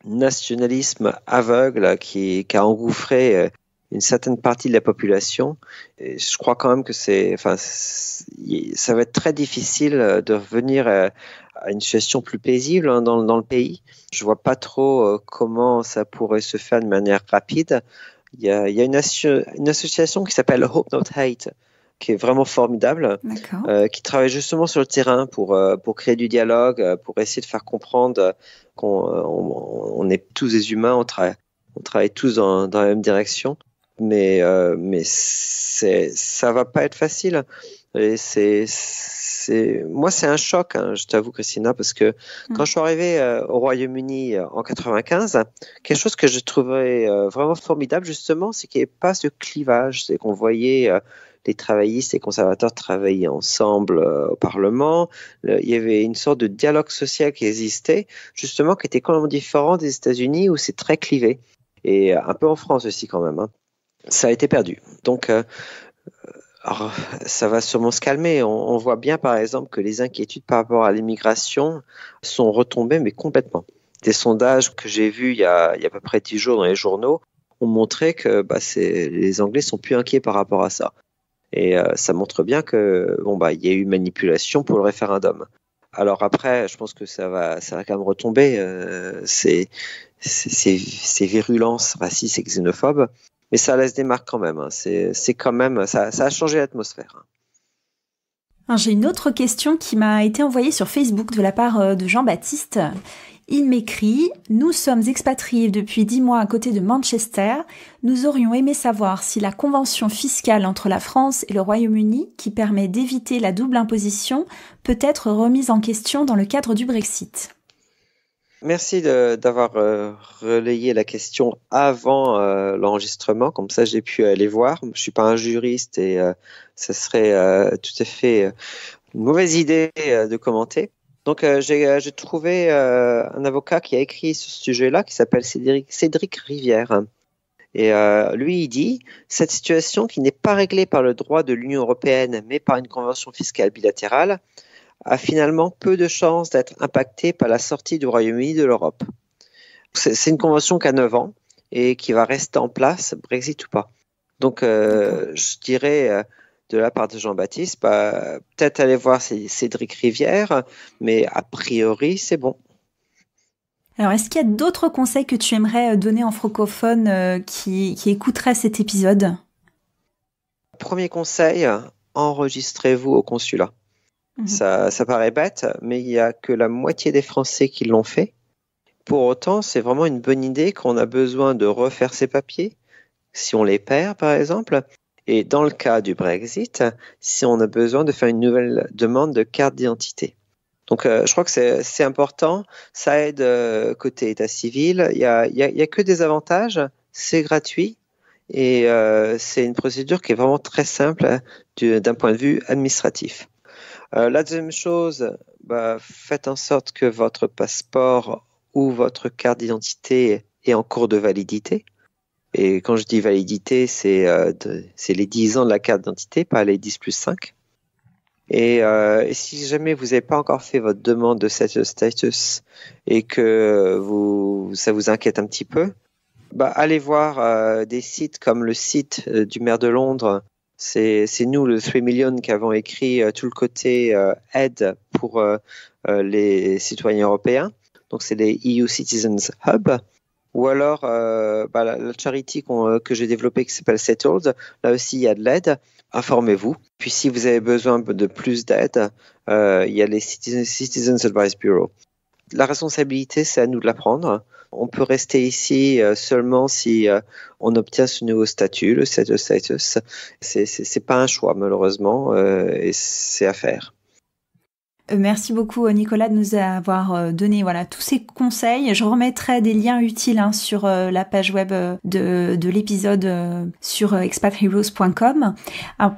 nationalisme aveugle qui, qui a engouffré euh, une certaine partie de la population. je crois quand même que c'est, enfin, ça va être très difficile de revenir à, à une situation plus paisible hein, dans, dans, le pays. Je vois pas trop euh, comment ça pourrait se faire de manière rapide. Il y a, il y a une, une, association qui s'appelle Hope Not Hate qui est vraiment formidable, euh, qui travaille justement sur le terrain pour, euh, pour créer du dialogue, euh, pour essayer de faire comprendre qu'on on, est tous des humains, on, on travaille tous dans, dans, la même direction. Mais, euh, mais ça va pas être facile. Et c'est, c'est, moi, c'est un choc, hein, je t'avoue, Christina, parce que mm. quand je suis arrivé euh, au Royaume-Uni euh, en 95, quelque chose que je trouvais euh, vraiment formidable, justement, c'est qu'il n'y avait pas ce clivage, c'est qu'on voyait les travaillistes et conservateurs travailler ensemble au Parlement. il y avait une sorte de dialogue social qui existait, justement, qui était même différent des États-Unis où c'est très clivé. Et un peu en France aussi, quand même. Hein. Ça a été perdu. Donc, alors, ça va sûrement se calmer. On, voit bien, par exemple, que les inquiétudes par rapport à l'immigration sont retombées, mais complètement. Des sondages que j'ai vus il y, a, à peu près 10 jours dans les journaux ont montré que bah, les Anglais sont plus inquiets par rapport à ça. Et euh, ça montre bien que bah, il y a eu manipulation pour le référendum. Alors après, je pense que ça va, ça va quand même retomber. Euh, ces, virulences racistes et xénophobes, mais ça laisse des marques quand même. Hein. C'est quand même, ça a changé l'atmosphère. Hein. J'ai une autre question qui m'a été envoyée sur Facebook de la part euh, de Jean-Baptiste. Il m'écrit Nous sommes expatriés depuis dix mois à côté de Manchester. Nous aurions aimé savoir si la convention fiscale entre la France et le Royaume-Uni, qui permet d'éviter la double imposition, peut être remise en question dans le cadre du Brexit. Merci d'avoir euh, relayé la question avant euh, l'enregistrement, comme ça j'ai pu aller voir. Je ne suis pas un juriste et euh, ce serait tout à fait une mauvaise idée de commenter. Donc j'ai trouvé un avocat qui a écrit sur ce sujet-là, qui s'appelle Cédric, Rivière. Et lui, il dit, cette situation qui n'est pas réglée par le droit de l'Union européenne, mais par une convention fiscale bilatérale, a finalement peu de chances d'être impacté par la sortie du Royaume-Uni de l'Europe. C'est une convention qui a 9 ans et qui va rester en place, Brexit ou pas. Donc, euh, je dirais euh, de la part de Jean-Baptiste, bah, peut-être aller voir Cédric Rivière, mais a priori, c'est bon. Alors, est-ce qu'il y a d'autres conseils que tu aimerais euh, donner en francophone qui, qui écouterait cet épisode Premier conseil, enregistrez-vous au consulat. Mhm. Ça, paraît bête, mais il n'y a que la moitié des Français qui l'ont fait. Pour autant, c'est vraiment une bonne idée qu'on a besoin de refaire ses papiers, si on les perd par exemple, et dans le cas du Brexit, si on a besoin de faire une nouvelle demande de carte d'identité. Donc euh, je crois que c'est important, ça aide euh, côté état civil, il n'y a, que des avantages, c'est gratuit et euh, c'est une procédure qui est vraiment très simple hein, d'un point de vue administratif. Euh, la deuxième chose, bah, faites en sorte que votre passeport ou votre carte d'identité est en cours de validité. Et quand je dis validité, c'est euh, les 10 ans de la carte d'identité, pas les 10 plus 5. Euh, et, si jamais vous n'avez pas encore fait votre demande de cette status et que ça vous inquiète un petit peu, bah, allez voir des sites comme le site du maire de Londres c'est nous, le 3 Million, qui avons écrit euh, tout le côté euh, aide pour euh, les citoyens européens. Donc, c'est les EU Citizens Hub ou alors bah, la, charité charity que j'ai développée qui s'appelle Settled. Là aussi, il y a de l'aide. Informez-vous. Puis si vous avez besoin de plus d'aide, il y a les Citizens Advice Bureau. La responsabilité, c'est à nous de la prendre on peut rester ici euh, seulement si euh, on obtient ce nouveau statut, le status status. C'est pas un choix malheureusement euh, et c'est à faire. Euh, merci beaucoup euh, Nicolas de nous avoir euh, donné tous ces conseils. Je remettrai des liens utiles hein, sur la page web de, l'épisode sur expatheroes.com.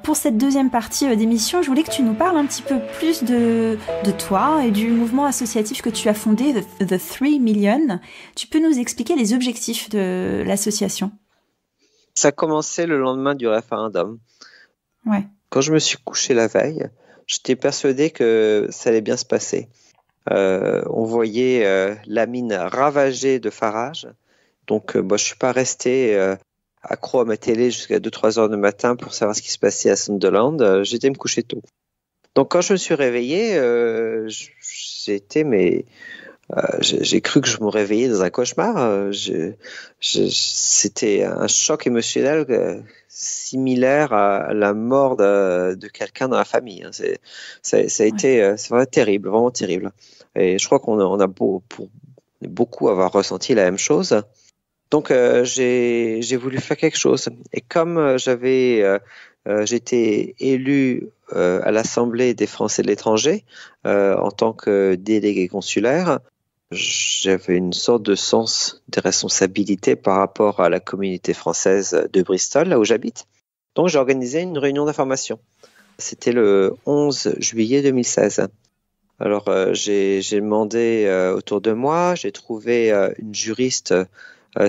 pour cette deuxième partie d'émission, je voulais que tu nous parles un petit peu plus de, toi et du mouvement associatif que tu as fondé, The, Three 3 Million. Tu peux nous expliquer les objectifs de l'association Ça commençait le lendemain du référendum. Quand je me suis couché la veille, j'étais persuadé que ça allait bien se passer. Euh, on voyait euh, la mine ravagée de Farage. Donc, euh, je ne suis pas resté accro à ma télé jusqu'à 2-3 heures du matin pour savoir ce qui se passait à Sunderland. J'étais me coucher tôt. Donc, quand je me suis réveillé, j'étais, mais. j'ai cru que je me réveillais dans un cauchemar. C'était un choc émotionnel similaire à la mort de, quelqu'un dans la famille. Hein. C'est, ça, a été euh, vraiment terrible, vraiment terrible. Et je crois qu'on a, pour beaucoup avoir ressenti la même chose. Donc euh, j'ai, voulu faire quelque chose. Et comme euh, j'avais j'étais élu à l'Assemblée des Français de l'étranger en tant que délégué consulaire, j'avais une sorte de sens des responsabilités par rapport à la communauté française de Bristol, là où j'habite. Donc j'ai organisé une réunion d'information. C'était le 11 juillet 2016. Alors euh, j'ai demandé euh, autour de moi, j'ai trouvé euh, une juriste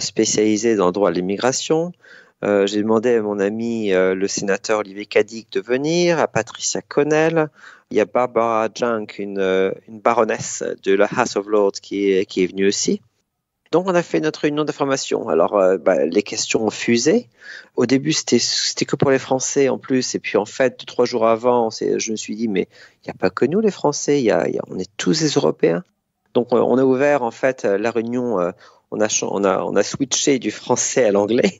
spécialisée dans le droit à l'immigration, euh, j'ai demandé à mon ami euh, le sénateur Olivier Cadic de venir, à Patricia Connell. Il y a Barbara Junk, une, euh, une baronesse de la House of Lords qui est, qui est venue aussi. Donc on a fait notre réunion d'information. Alors bah, les questions ont fusé. Au début c'était que pour les Français en plus. Et puis en fait, trois jours avant, je me suis dit mais il n'y a pas que nous les Français, y a, on est tous des Européens. Donc on a ouvert en fait la réunion, on a, on a, on a switché du français à l'anglais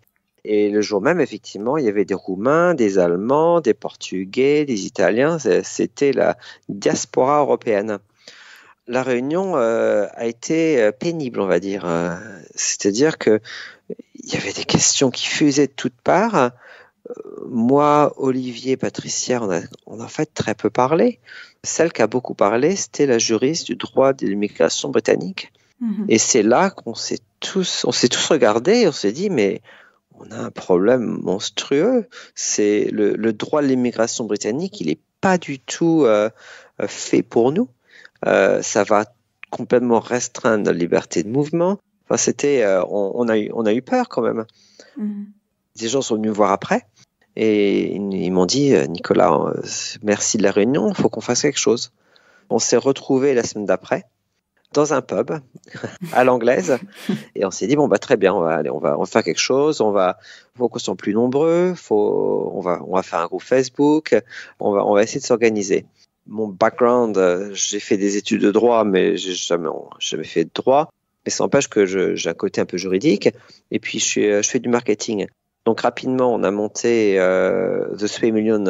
et le jour même, effectivement, il y avait des Roumains, des Allemands, des Portugais, des Italiens. C'était la diaspora européenne. La réunion euh, a été euh, pénible, on va dire. Euh, c'est-à-dire que il y avait des questions qui fusaient de toutes parts. Moi, Olivier, Patricia, on a, a en fait très peu parlé. Celle qui a beaucoup parlé, c'était la juriste du droit de l'immigration britannique. Mhm. Et c'est là qu'on s'est tous, on s'est tous regardés, on s'est dit, mais on a un problème monstrueux. C'est le, droit de l'immigration britannique, il n'est pas du tout euh, euh, fait pour nous. Euh, ça va complètement restreindre la liberté de mouvement. Enfin, c'était, on, a eu, on a eu peur quand même. Mm-hmm. Des gens sont venus me voir après et ils, ils m'ont dit, Nicolas, merci de la réunion, il faut qu'on fasse quelque chose. On s'est retrouvé la semaine d'après dans un pub à l'anglaise. Et on s'est dit, bon, bah, très bien, on va aller, on va, on faire quelque chose, on va, faut qu'on soit plus nombreux, faut, on va, on va faire un groupe Facebook, on va, on va essayer de s'organiser. Mon background, euh, j'ai fait des études de droit, mais j'ai jamais, jamais fait de droit. Mais ça empêche que j'ai un côté un peu juridique. Et puis, je, suis, je fais du marketing. Donc rapidement, on a monté euh, The Sway Million.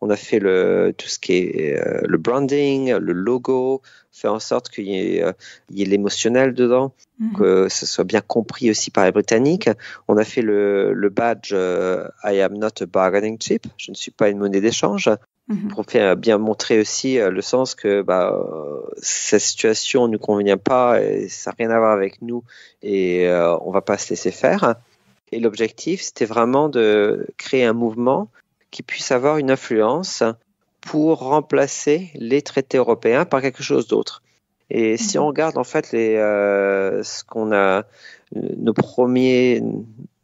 On a fait le, tout ce qui est euh, le branding, le logo, faire en sorte qu'il y ait, euh, l'émotionnel dedans, mhm. que ce soit bien compris aussi par les Britanniques. On a fait le, badge euh, I am not a bargaining chip, je ne suis pas une monnaie d'échange, mhm. pour bien, bien, montrer aussi euh, le sens que bah, cette situation ne nous convient pas, et ça n'a rien à voir avec nous et on ne va pas se laisser faire. Et l'objectif, c'était vraiment de créer un mouvement qui puisse avoir une influence pour remplacer les traités européens par quelque chose d'autre. Et si mhm. on regarde en fait euh, ce qu'on a, nos premiers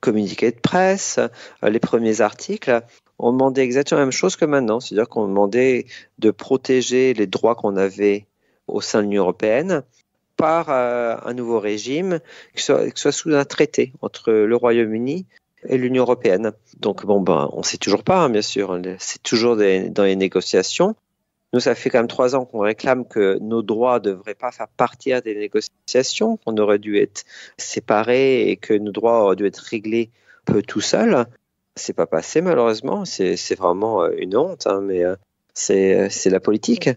communiqués de presse, euh, les premiers articles, on demandait exactement la même chose que maintenant, c'est-à-dire qu'on demandait de protéger les droits qu'on avait au sein de l'Union européenne par euh, un nouveau régime, qui que ce soit sous un traité entre le Royaume-Uni et l'Union européenne. Donc bon, ben, on ne sait toujours pas, hein, bien sûr, c'est toujours dans les négociations. Nous, ça fait quand même trois ans qu'on réclame que nos droits ne devraient pas faire partir hein, des négociations, qu'on aurait dû être séparés et que nos droits auraient dû être réglés peu tout seuls. C'est pas passé malheureusement, c'est vraiment euh, une honte, hein, mais euh, euh, c'est la politique.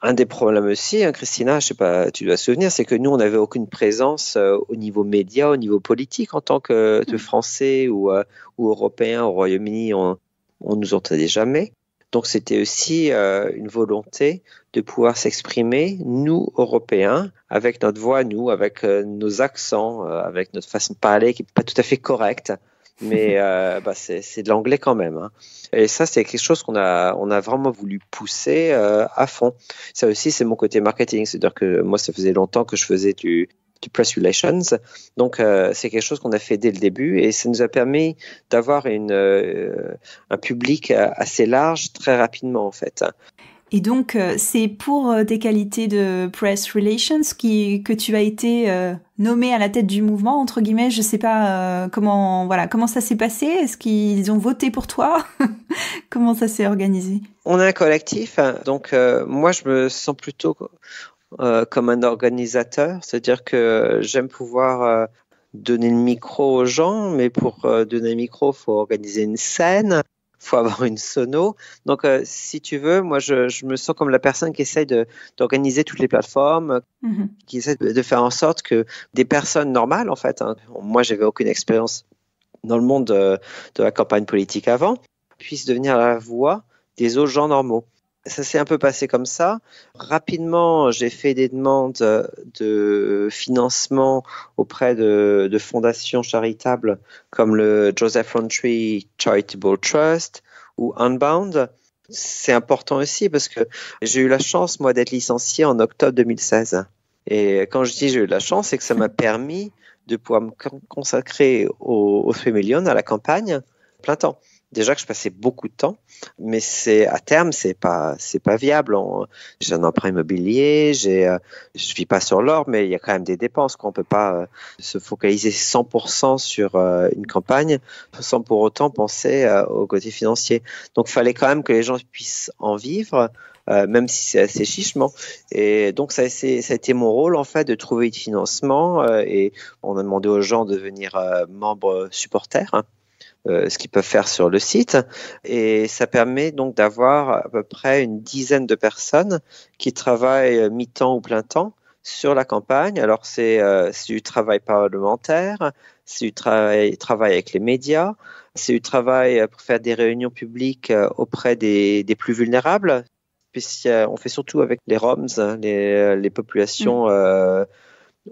Un des problèmes aussi, hein, Christina, je sais pas, tu dois te souvenir, c'est que nous, on n'avait aucune présence euh, au niveau média, au niveau politique en tant que, hmm. Français euh, ou, Européens au Royaume-Uni, on, ne nous entendait jamais. Donc c'était aussi euh, une volonté de pouvoir s'exprimer, nous, Européens, avec notre voix, nous, avec nos accents, avec notre façon de parler qui n'est pas tout à fait correcte mais euh, bah, c'est de l'anglais quand même. Hein. Et ça, c'est quelque chose qu'on a, on a vraiment voulu pousser euh, à fond. Ça aussi, c'est mon côté marketing. C'est-à-dire que moi, ça faisait longtemps que je faisais du, du press relations. Donc, euh, c'est quelque chose qu'on a fait dès le début et ça nous a permis d'avoir une, euh, un public euh, assez large très rapidement, en fait. Et donc, euh, c'est pour euh, tes qualités de press relations que tu as été euh, nommé à la tête du mouvement, entre guillemets. Je ne sais pas comment, voilà, comment ça s'est passé. Est-ce qu'ils ont voté pour toi Comment ça s'est organisé On a un collectif, hein. donc moi je me sens plutôt comme un organisateur, c'est-à-dire que j'aime pouvoir donner le micro aux gens, mais pour donner le micro, faut organiser une scène faut avoir une sono. Donc, euh, si tu veux, moi, je, me sens comme la personne qui essaye d'organiser toutes les plateformes, mm-hmm. qui essaie de, faire en sorte que des personnes normales, en fait, moi, hein. moi, j'avais aucune expérience dans le monde de, euh, de la campagne politique avant, puissent devenir la voix des autres gens normaux ça s'est un peu passé comme ça. Rapidement, j'ai fait des demandes de financement auprès de, fondations charitables comme le Joseph Rowntree Charitable Trust ou Unbound. C'est important aussi parce que j'ai eu la chance, moi, d'être licencié en octobre 2016. Et quand je dis j'ai eu la chance, c'est que ça m'a permis de pouvoir me consacrer au, au million à la campagne, plein temps déjà que je passais beaucoup de temps, mais c'est à terme, c'est pas c'est pas viable. J'ai un emprunt immobilier, j'ai ne euh, je vis pas sur l'or, mais il y a quand même des dépenses qu'on peut pas euh, se focaliser 100% sur euh, une campagne sans pour autant penser au côté financier. Donc, fallait quand même que les gens puissent en vivre. même si c'est assez chichement. Et donc, ça, a été mon rôle, en fait, de trouver du financement. et on a demandé aux gens de devenir membres supporters. Hein. Euh, ce qu'ils peuvent faire sur le site. Et ça permet donc d'avoir à peu près une dizaine de personnes qui travaillent mi-temps ou plein temps sur la campagne. Alors c'est euh, du travail parlementaire, c'est du travail, travail avec les médias, c'est du travail euh, pour faire des réunions publiques auprès des, des plus vulnérables. Puis, on fait surtout avec les Roms, hein, les, populations mm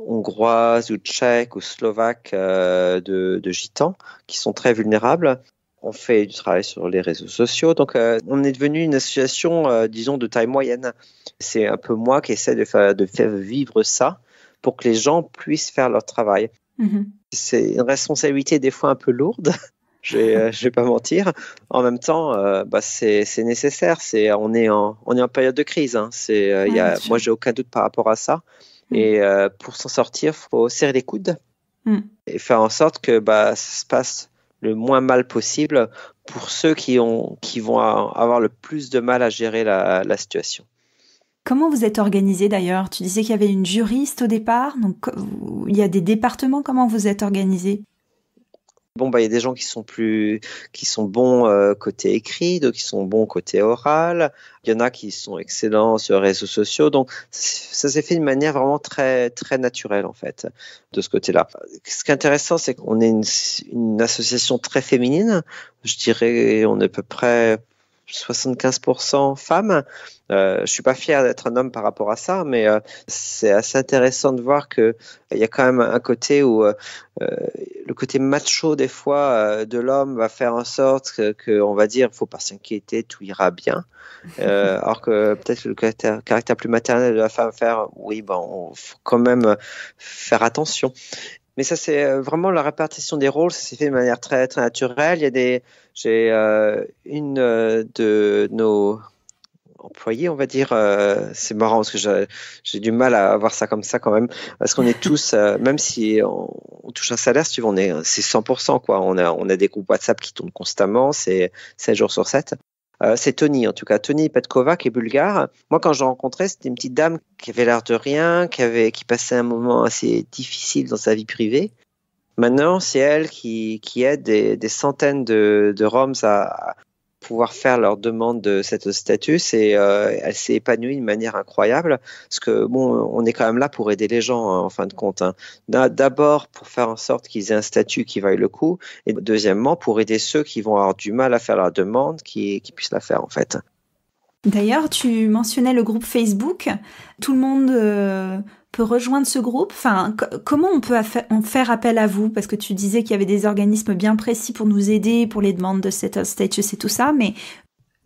hongroises ou tchèques ou slovaques euh, de, de, gitans qui sont très vulnérables. On fait du travail sur les réseaux sociaux. Donc, euh, on est devenu une association, euh, disons, de taille moyenne. C'est un peu moi qui essaie de, faire vivre ça pour que les gens puissent faire leur travail. Mm-hmm. C'est une responsabilité des fois un peu lourde, je ne vais pas mentir. En même temps, bah, c'est nécessaire. on est en on est en période de crise. Hein. je n'ai moi j'ai aucun doute par rapport à ça. Mm. Et euh, pour s'en sortir, il faut serrer les coudes mm. et faire en sorte que bah, ça se passe le moins mal possible pour ceux qui, vont avoir le plus de mal à gérer la, la situation. Comment vous êtes organisé d'ailleurs Tu disais qu'il y avait une juriste au départ, donc il y a des départements. Comment vous êtes organisé Bon, bah, il y a des gens qui sont plus, qui sont bons euh, côté écrit, donc qui sont bons côté oral. Il y en a qui sont excellents sur les réseaux sociaux. Donc, ça s'est fait de manière vraiment très, très naturelle, en fait, de ce côté-là. Ce qui est intéressant, c'est qu'on est une, une association très féminine. Je dirais, on est à peu près 75% femmes. Euh, je suis pas fier d'être un homme par rapport à ça, mais euh, c'est assez intéressant de voir que il y a quand même un côté où euh, le côté macho des fois euh, de l'homme va faire en sorte que, que on va dire faut pas s'inquiéter, tout ira bien, alors que peut-être le caractère, plus maternel de la femme faire oui bon faut quand même faire attention mais ça, c'est euh, vraiment la répartition des rôles, ça s'est fait de manière très, très naturelle. Il y a des, j'ai euh, une euh, de nos employés, on va dire. c'est marrant parce que j'ai du mal à voir ça comme ça quand même, parce qu'on est tous, même si on, touche un salaire, tu on est, c'est 100% quoi. On a, on a des groupes WhatsApp qui tournent constamment, c'est 7 jours sur 7. Euh, c'est Tony, en tout cas. Tony Petkova, qui est bulgare. Moi, quand je rencontrais, c'était une petite dame qui avait l'air de rien, qui, avait, qui passait un moment assez difficile dans sa vie privée. Maintenant, c'est elle qui, qui aide des, des centaines de, de Roms à, pouvoir faire leur demande de cette statut et euh, elle s'est épanouie de manière incroyable parce que bon, on est quand même là pour aider les gens hein, en fin de compte. Hein. D'abord pour faire en sorte qu'ils aient un statut qui vaille le coup et deuxièmement pour aider ceux qui vont avoir du mal à faire leur demande, qui, qui puissent la faire en fait. D'ailleurs, tu mentionnais le groupe Facebook. Tout le monde euh, peut rejoindre ce groupe. Enfin, comment on peut en faire appel à vous Parce que tu disais qu'il y avait des organismes bien précis pour nous aider, pour les demandes de set et c'est tout ça. Mais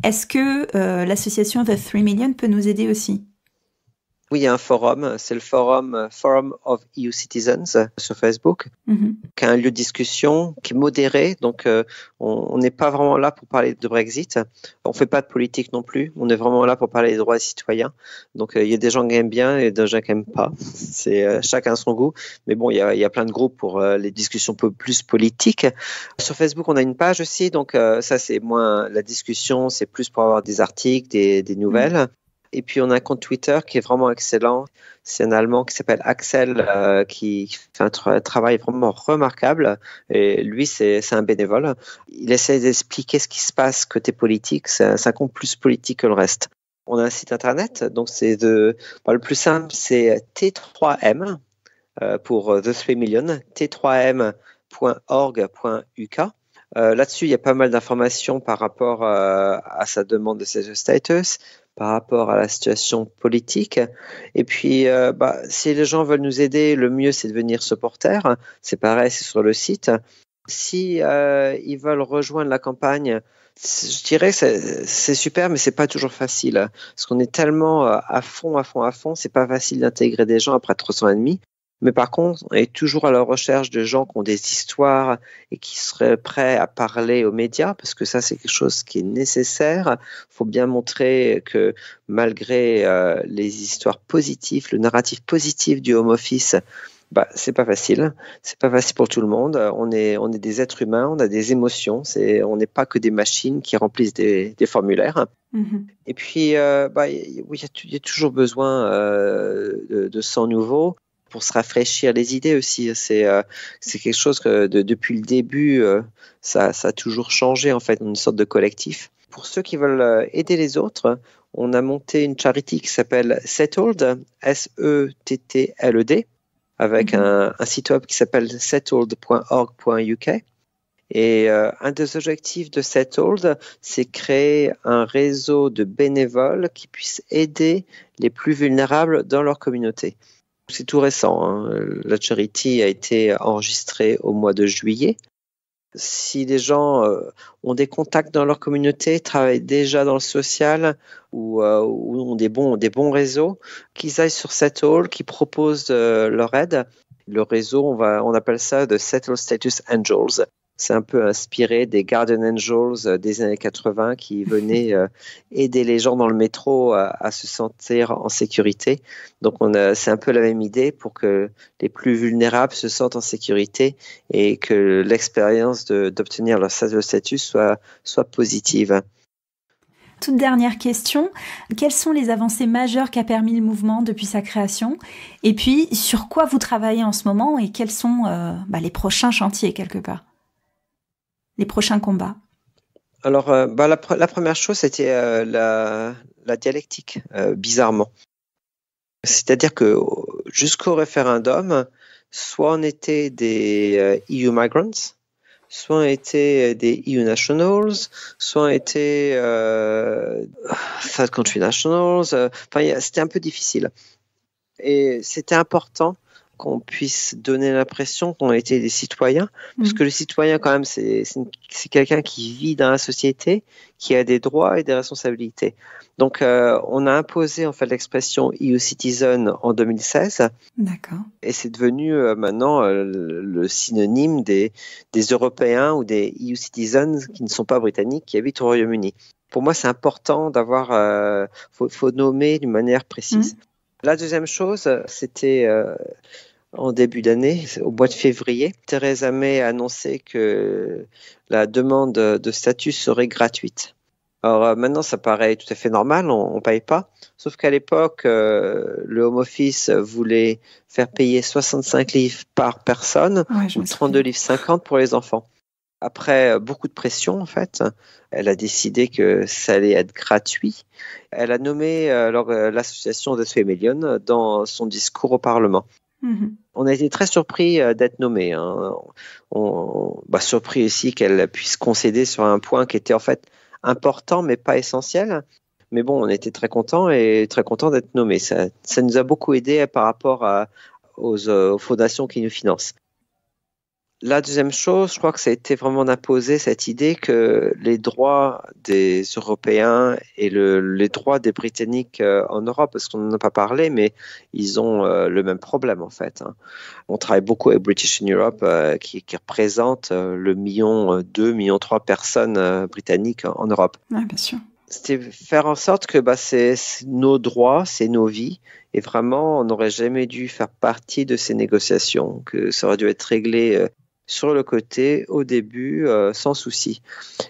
est-ce que euh, l'association The 3 Million peut nous aider aussi oui, il y a un forum, c'est le forum euh, Forum of EU Citizens euh, sur Facebook, mhm. qui a un lieu de discussion qui est modéré, donc euh, on n'est pas vraiment là pour parler de Brexit, on ne fait pas de politique non plus, on est vraiment là pour parler des droits des citoyens, donc il y a des gens qui aiment bien et des gens qui n'aiment pas, c'est chacun son goût, mais bon, il y a, plein de groupes pour les discussions peu plus politiques. Sur Facebook, on a une page aussi, donc ça c'est moins la discussion, c'est plus pour avoir des articles, des, nouvelles. Et puis on a un compte Twitter qui est vraiment excellent. C'est un Allemand qui s'appelle Axel euh, qui fait un travail vraiment remarquable. Et lui, c'est un bénévole. Il essaie d'expliquer ce qui se passe côté politique. C'est un, compte plus politique que le reste. On a un site internet, donc c'est de. Bah, le plus simple, c'est T3M euh, pour euh, The 3 Million, t3m.org.uk. Là-dessus, il y a pas mal d'informations par rapport à sa demande de status par rapport à la situation politique. Et puis, euh, bah, si les gens veulent nous aider, le mieux c'est de venir supporter. C'est pareil, c'est sur le site. Si euh, ils veulent rejoindre la campagne, je dirais que c'est super, mais c'est pas toujours facile. Parce qu'on est tellement euh, à fond, à fond, à fond, c'est pas facile d'intégrer des gens après 300 et demi. Mais par contre, on est toujours à la recherche de gens qui ont des histoires et qui seraient prêts à parler aux médias, parce que ça, c'est quelque chose qui est nécessaire. Il faut bien montrer que malgré euh, les histoires positives, le narratif positif du home office, bah, c'est pas facile. C'est pas facile pour tout le monde. On est, on est des êtres humains, on a des émotions. C'est, on n'est pas que des machines qui remplissent des, des formulaires. Mm-hmm. Et puis, euh, bah, il y, a toujours besoin euh, de, de sang nouveau pour se rafraîchir les idées aussi. C'est euh, quelque chose que depuis le début, euh, ça, a toujours changé en fait, une sorte de collectif. Pour ceux qui veulent euh, aider les autres, on a monté une charité qui s'appelle Settled, S-E-T-T-L-E-D, avec mhm. un, site web qui s'appelle settled.org.uk. Et un des objectifs de Settled, c'est créer un réseau de bénévoles qui puissent aider les plus vulnérables dans leur communauté. C'est tout récent. Hein. La Charity a été enregistrée au mois de juillet. Si des gens euh, ont des contacts dans leur communauté, travaillent déjà dans le social ou, euh, ont des bons, réseaux, qu'ils aillent sur cette hall, qui proposent euh, leur aide. Le réseau, on, on appelle ça de Settle Status Angels. C'est un peu inspiré des Garden Angels euh, des années 80 qui venaient euh, aider les gens dans le métro à, se sentir en sécurité. Donc c'est un peu la même idée pour que les plus vulnérables se sentent en sécurité et que l'expérience d'obtenir leur statut soit, positive. Toute dernière question, quelles sont les avancées majeures qu'a permis le mouvement depuis sa création Et puis, sur quoi vous travaillez en ce moment et quels sont euh, bah, les prochains chantiers quelque part les prochains combats Alors, euh, bah, la, première chose, c'était euh, la, dialectique, euh, bizarrement. C'est-à-dire que jusqu'au référendum, soit on était des EU e migrants, soit on était des EU nationals, soit on était third country nationals. Enfin, c'était un peu difficile. Et c'était important qu'on puisse donner l'impression qu'on était des citoyens, parce mm. que le citoyen, quand même, c'est quelqu'un qui vit dans la société, qui a des droits et des responsabilités. Donc, euh, on a imposé en fait l'expression EU citizen en 2016. D'accord. Et c'est devenu euh, maintenant euh, le synonyme des, Européens ou des EU citizens qui ne sont pas britanniques, qui habitent au Royaume-Uni. Pour moi, c'est important d'avoir, faut, faut, nommer d'une manière précise. Mm. La deuxième chose, c'était en début d'année, au mois de février. Theresa May a annoncé que la demande de statut serait gratuite. Alors euh, maintenant, ça paraît tout à fait normal, on ne paye pas. Sauf qu'à l'époque, euh, le Home Office voulait faire payer 65 livres par personne ou 32 livres 50 pour les enfants. Après euh, beaucoup de pression, en fait, elle a décidé que ça allait être gratuit. Elle a nommé l'association des million dans son discours au Parlement. Mhm. On a été très surpris euh, d'être nommé. Hein. On, bah, surpris aussi qu'elle puisse concéder sur un point qui était en fait important mais pas essentiel. Mais bon, on était très contents et très contents d'être nommés. Ça, nous a beaucoup aidé par rapport euh, aux, fondations qui nous financent. La deuxième chose, je crois que ça a été vraiment d'imposer cette idée que les droits des Européens et le, les droits des Britanniques euh, en Europe, parce qu'on n'en a pas parlé, mais ils ont euh, le même problème en fait. Hein. On travaille beaucoup avec British in Europe, euh, qui, qui représente le million, deux millions, trois personnes britanniques en Europe. Oui, bien sûr c'était faire en sorte que bah, c'est nos droits, c'est nos vies. Et vraiment, on n'aurait jamais dû faire partie de ces négociations, que ça aurait dû être réglé sur le côté au début euh, sans souci.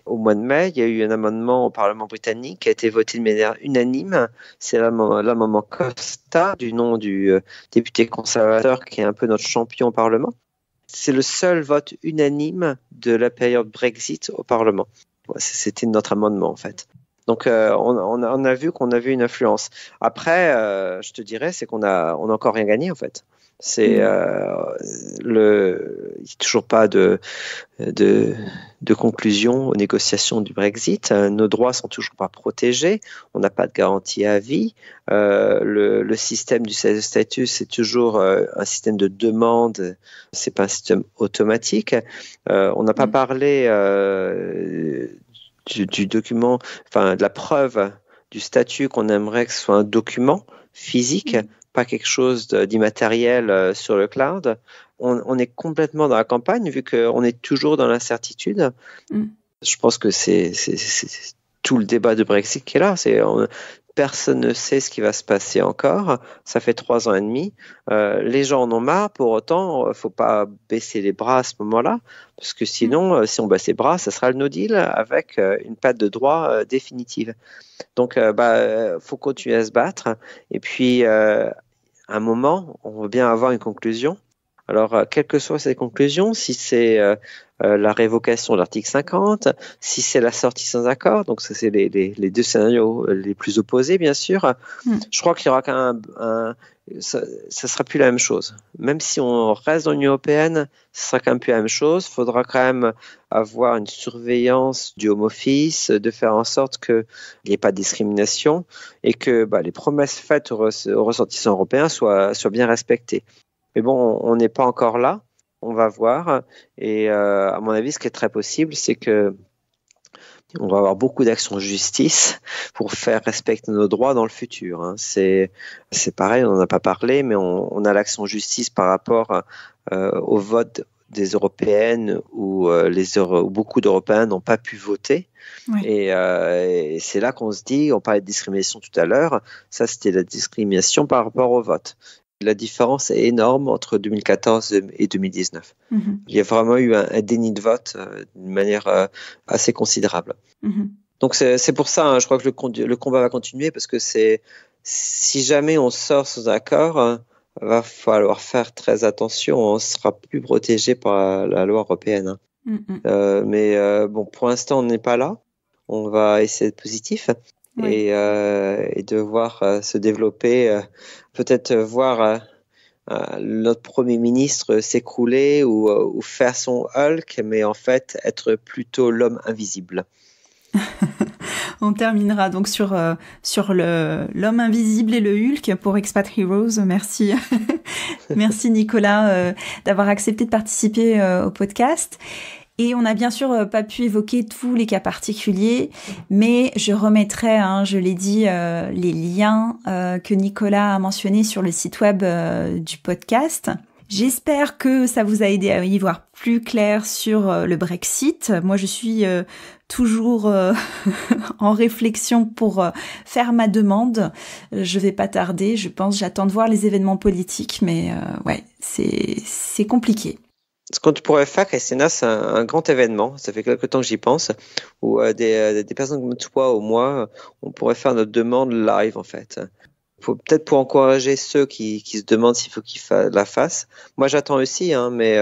Au mois de mai, il y a eu un amendement au Parlement britannique qui a été voté de manière unanime. C'est l'amendement Costa du nom du euh, député conservateur qui est un peu notre champion au Parlement. C'est le seul vote unanime de la période Brexit au Parlement. C'était notre amendement en fait. Donc euh, on, a vu qu'on a vu une influence. Après, euh, je te dirais, c'est qu'on a encore rien gagné en fait. C'est mm. euh, il n'y a toujours pas de, de, conclusion aux négociations du Brexit. Nos droits sont toujours pas protégés. On n'a pas de garantie à vie. le, système du statut c'est toujours un système de demande. C'est pas un système automatique. on n'a pas mm. parlé du, document, enfin de la preuve du statut qu'on aimerait que ce soit un document physique, mm. pas quelque chose d'immatériel euh, sur le cloud. On, est complètement dans la campagne vu qu'on est toujours dans l'incertitude. Mm. Je pense que c'est tout le débat de Brexit qui est là. C'est Personne ne sait ce qui va se passer encore. Ça fait trois ans et demi. Euh, les gens en ont marre. Pour autant, euh, faut pas baisser les bras à ce moment-là, parce que sinon, mm. euh, si on baisse les bras, ça sera le no deal avec une patte de droit définitive. Donc, il bah, faut continuer à se battre. Et puis, à un moment, on veut bien avoir une conclusion. Alors, euh, quelles que soient ces conclusions, si c'est euh, euh, la révocation de l'article 50, si c'est la sortie sans accord, donc ça c'est les, deux scénarios les plus opposés bien sûr, hmm. je crois qu'il y aura quand ça, sera plus la même chose. Même si on reste dans l'Union européenne, ce sera quand même plus la même chose. Il faudra quand même avoir une surveillance du home office, de faire en sorte qu'il n'y ait pas de discrimination et que bah, les promesses faites aux, ressortissants européens soient bien respectées. Mais bon, on n'est pas encore là. On va voir. Et euh, à mon avis, ce qui est très possible, c'est que on va avoir beaucoup d'actions justice pour faire respecter nos droits dans le futur. Hein. C'est pareil, on n'en a pas parlé, mais on, a l'action justice par rapport euh, au vote des européennes où, euh, les, beaucoup d'Européens n'ont pas pu voter. Et, euh, et c'est là qu'on se dit, on parlait de discrimination tout à l'heure, ça c'était la discrimination par rapport au vote. La différence est énorme entre 2014 et 2019. Mhm. Il y a vraiment eu un, déni de vote euh, d'une manière euh, assez considérable. Mhm. Donc c'est pour ça, hein, je crois que le, combat va continuer parce que si jamais on sort sans accord, il hein, va falloir faire très attention. On sera plus protégé par la, loi européenne. Hein. Mhm. Euh, mais bon, pour l'instant, on n'est pas là. On va essayer d'être positif et, euh, de voir euh, se développer, euh, peut-être euh, voir notre Premier ministre s'écrouler ou, faire son Hulk, mais en fait être plutôt l'homme invisible. On terminera donc sur, sur l'homme invisible et le Hulk pour Expat Heroes. Merci. Merci Nicolas d'avoir accepté de participer au podcast. Et on n'a bien sûr euh, pas pu évoquer tous les cas particuliers, mais je remettrai, hein, je l'ai dit, euh, les liens euh, que Nicolas a mentionnés sur le site web du podcast. J'espère que ça vous a aidé à y voir plus clair sur le Brexit. Moi, je suis toujours en réflexion pour faire ma demande. Je vais pas tarder, je pense. J'attends de voir les événements politiques, mais ouais, c'est compliqué ce qu'on pourrait faire, Christina, c'est un, un, grand événement. Ça fait quelque temps que j'y pense. Où euh, euh, des, personnes comme toi ou moi, euh, on pourrait faire notre demande live, en fait. Peut-être pour encourager ceux qui, se demandent s'il faut qu'ils la fassent. Moi, j'attends aussi, hein, mais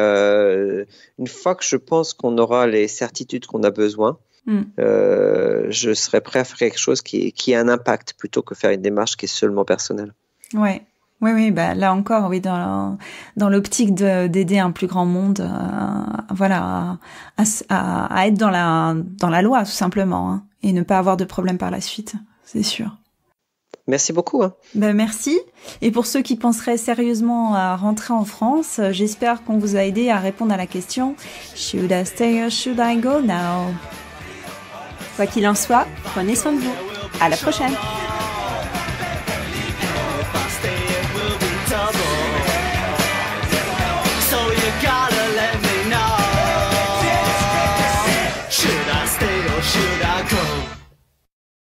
une fois que je pense qu'on aura les certitudes qu'on a besoin, hmm. je serais prêt à faire quelque chose qui, qui a un impact plutôt que faire une démarche qui est seulement personnelle. Ouais, oui, oui, bah, là encore, oui, dans dans l'optique d'aider un plus grand monde, euh, voilà, à, à, être dans la dans la loi tout simplement, hein, et ne pas avoir de problème par la suite, c'est sûr. Merci beaucoup. Ben, merci. Et pour ceux qui penseraient sérieusement à rentrer en France, euh, j'espère qu'on vous a aidé à répondre à la question Should I stay or should I go now Quoi qu'il en soit, prenez soin de vous. À la prochaine.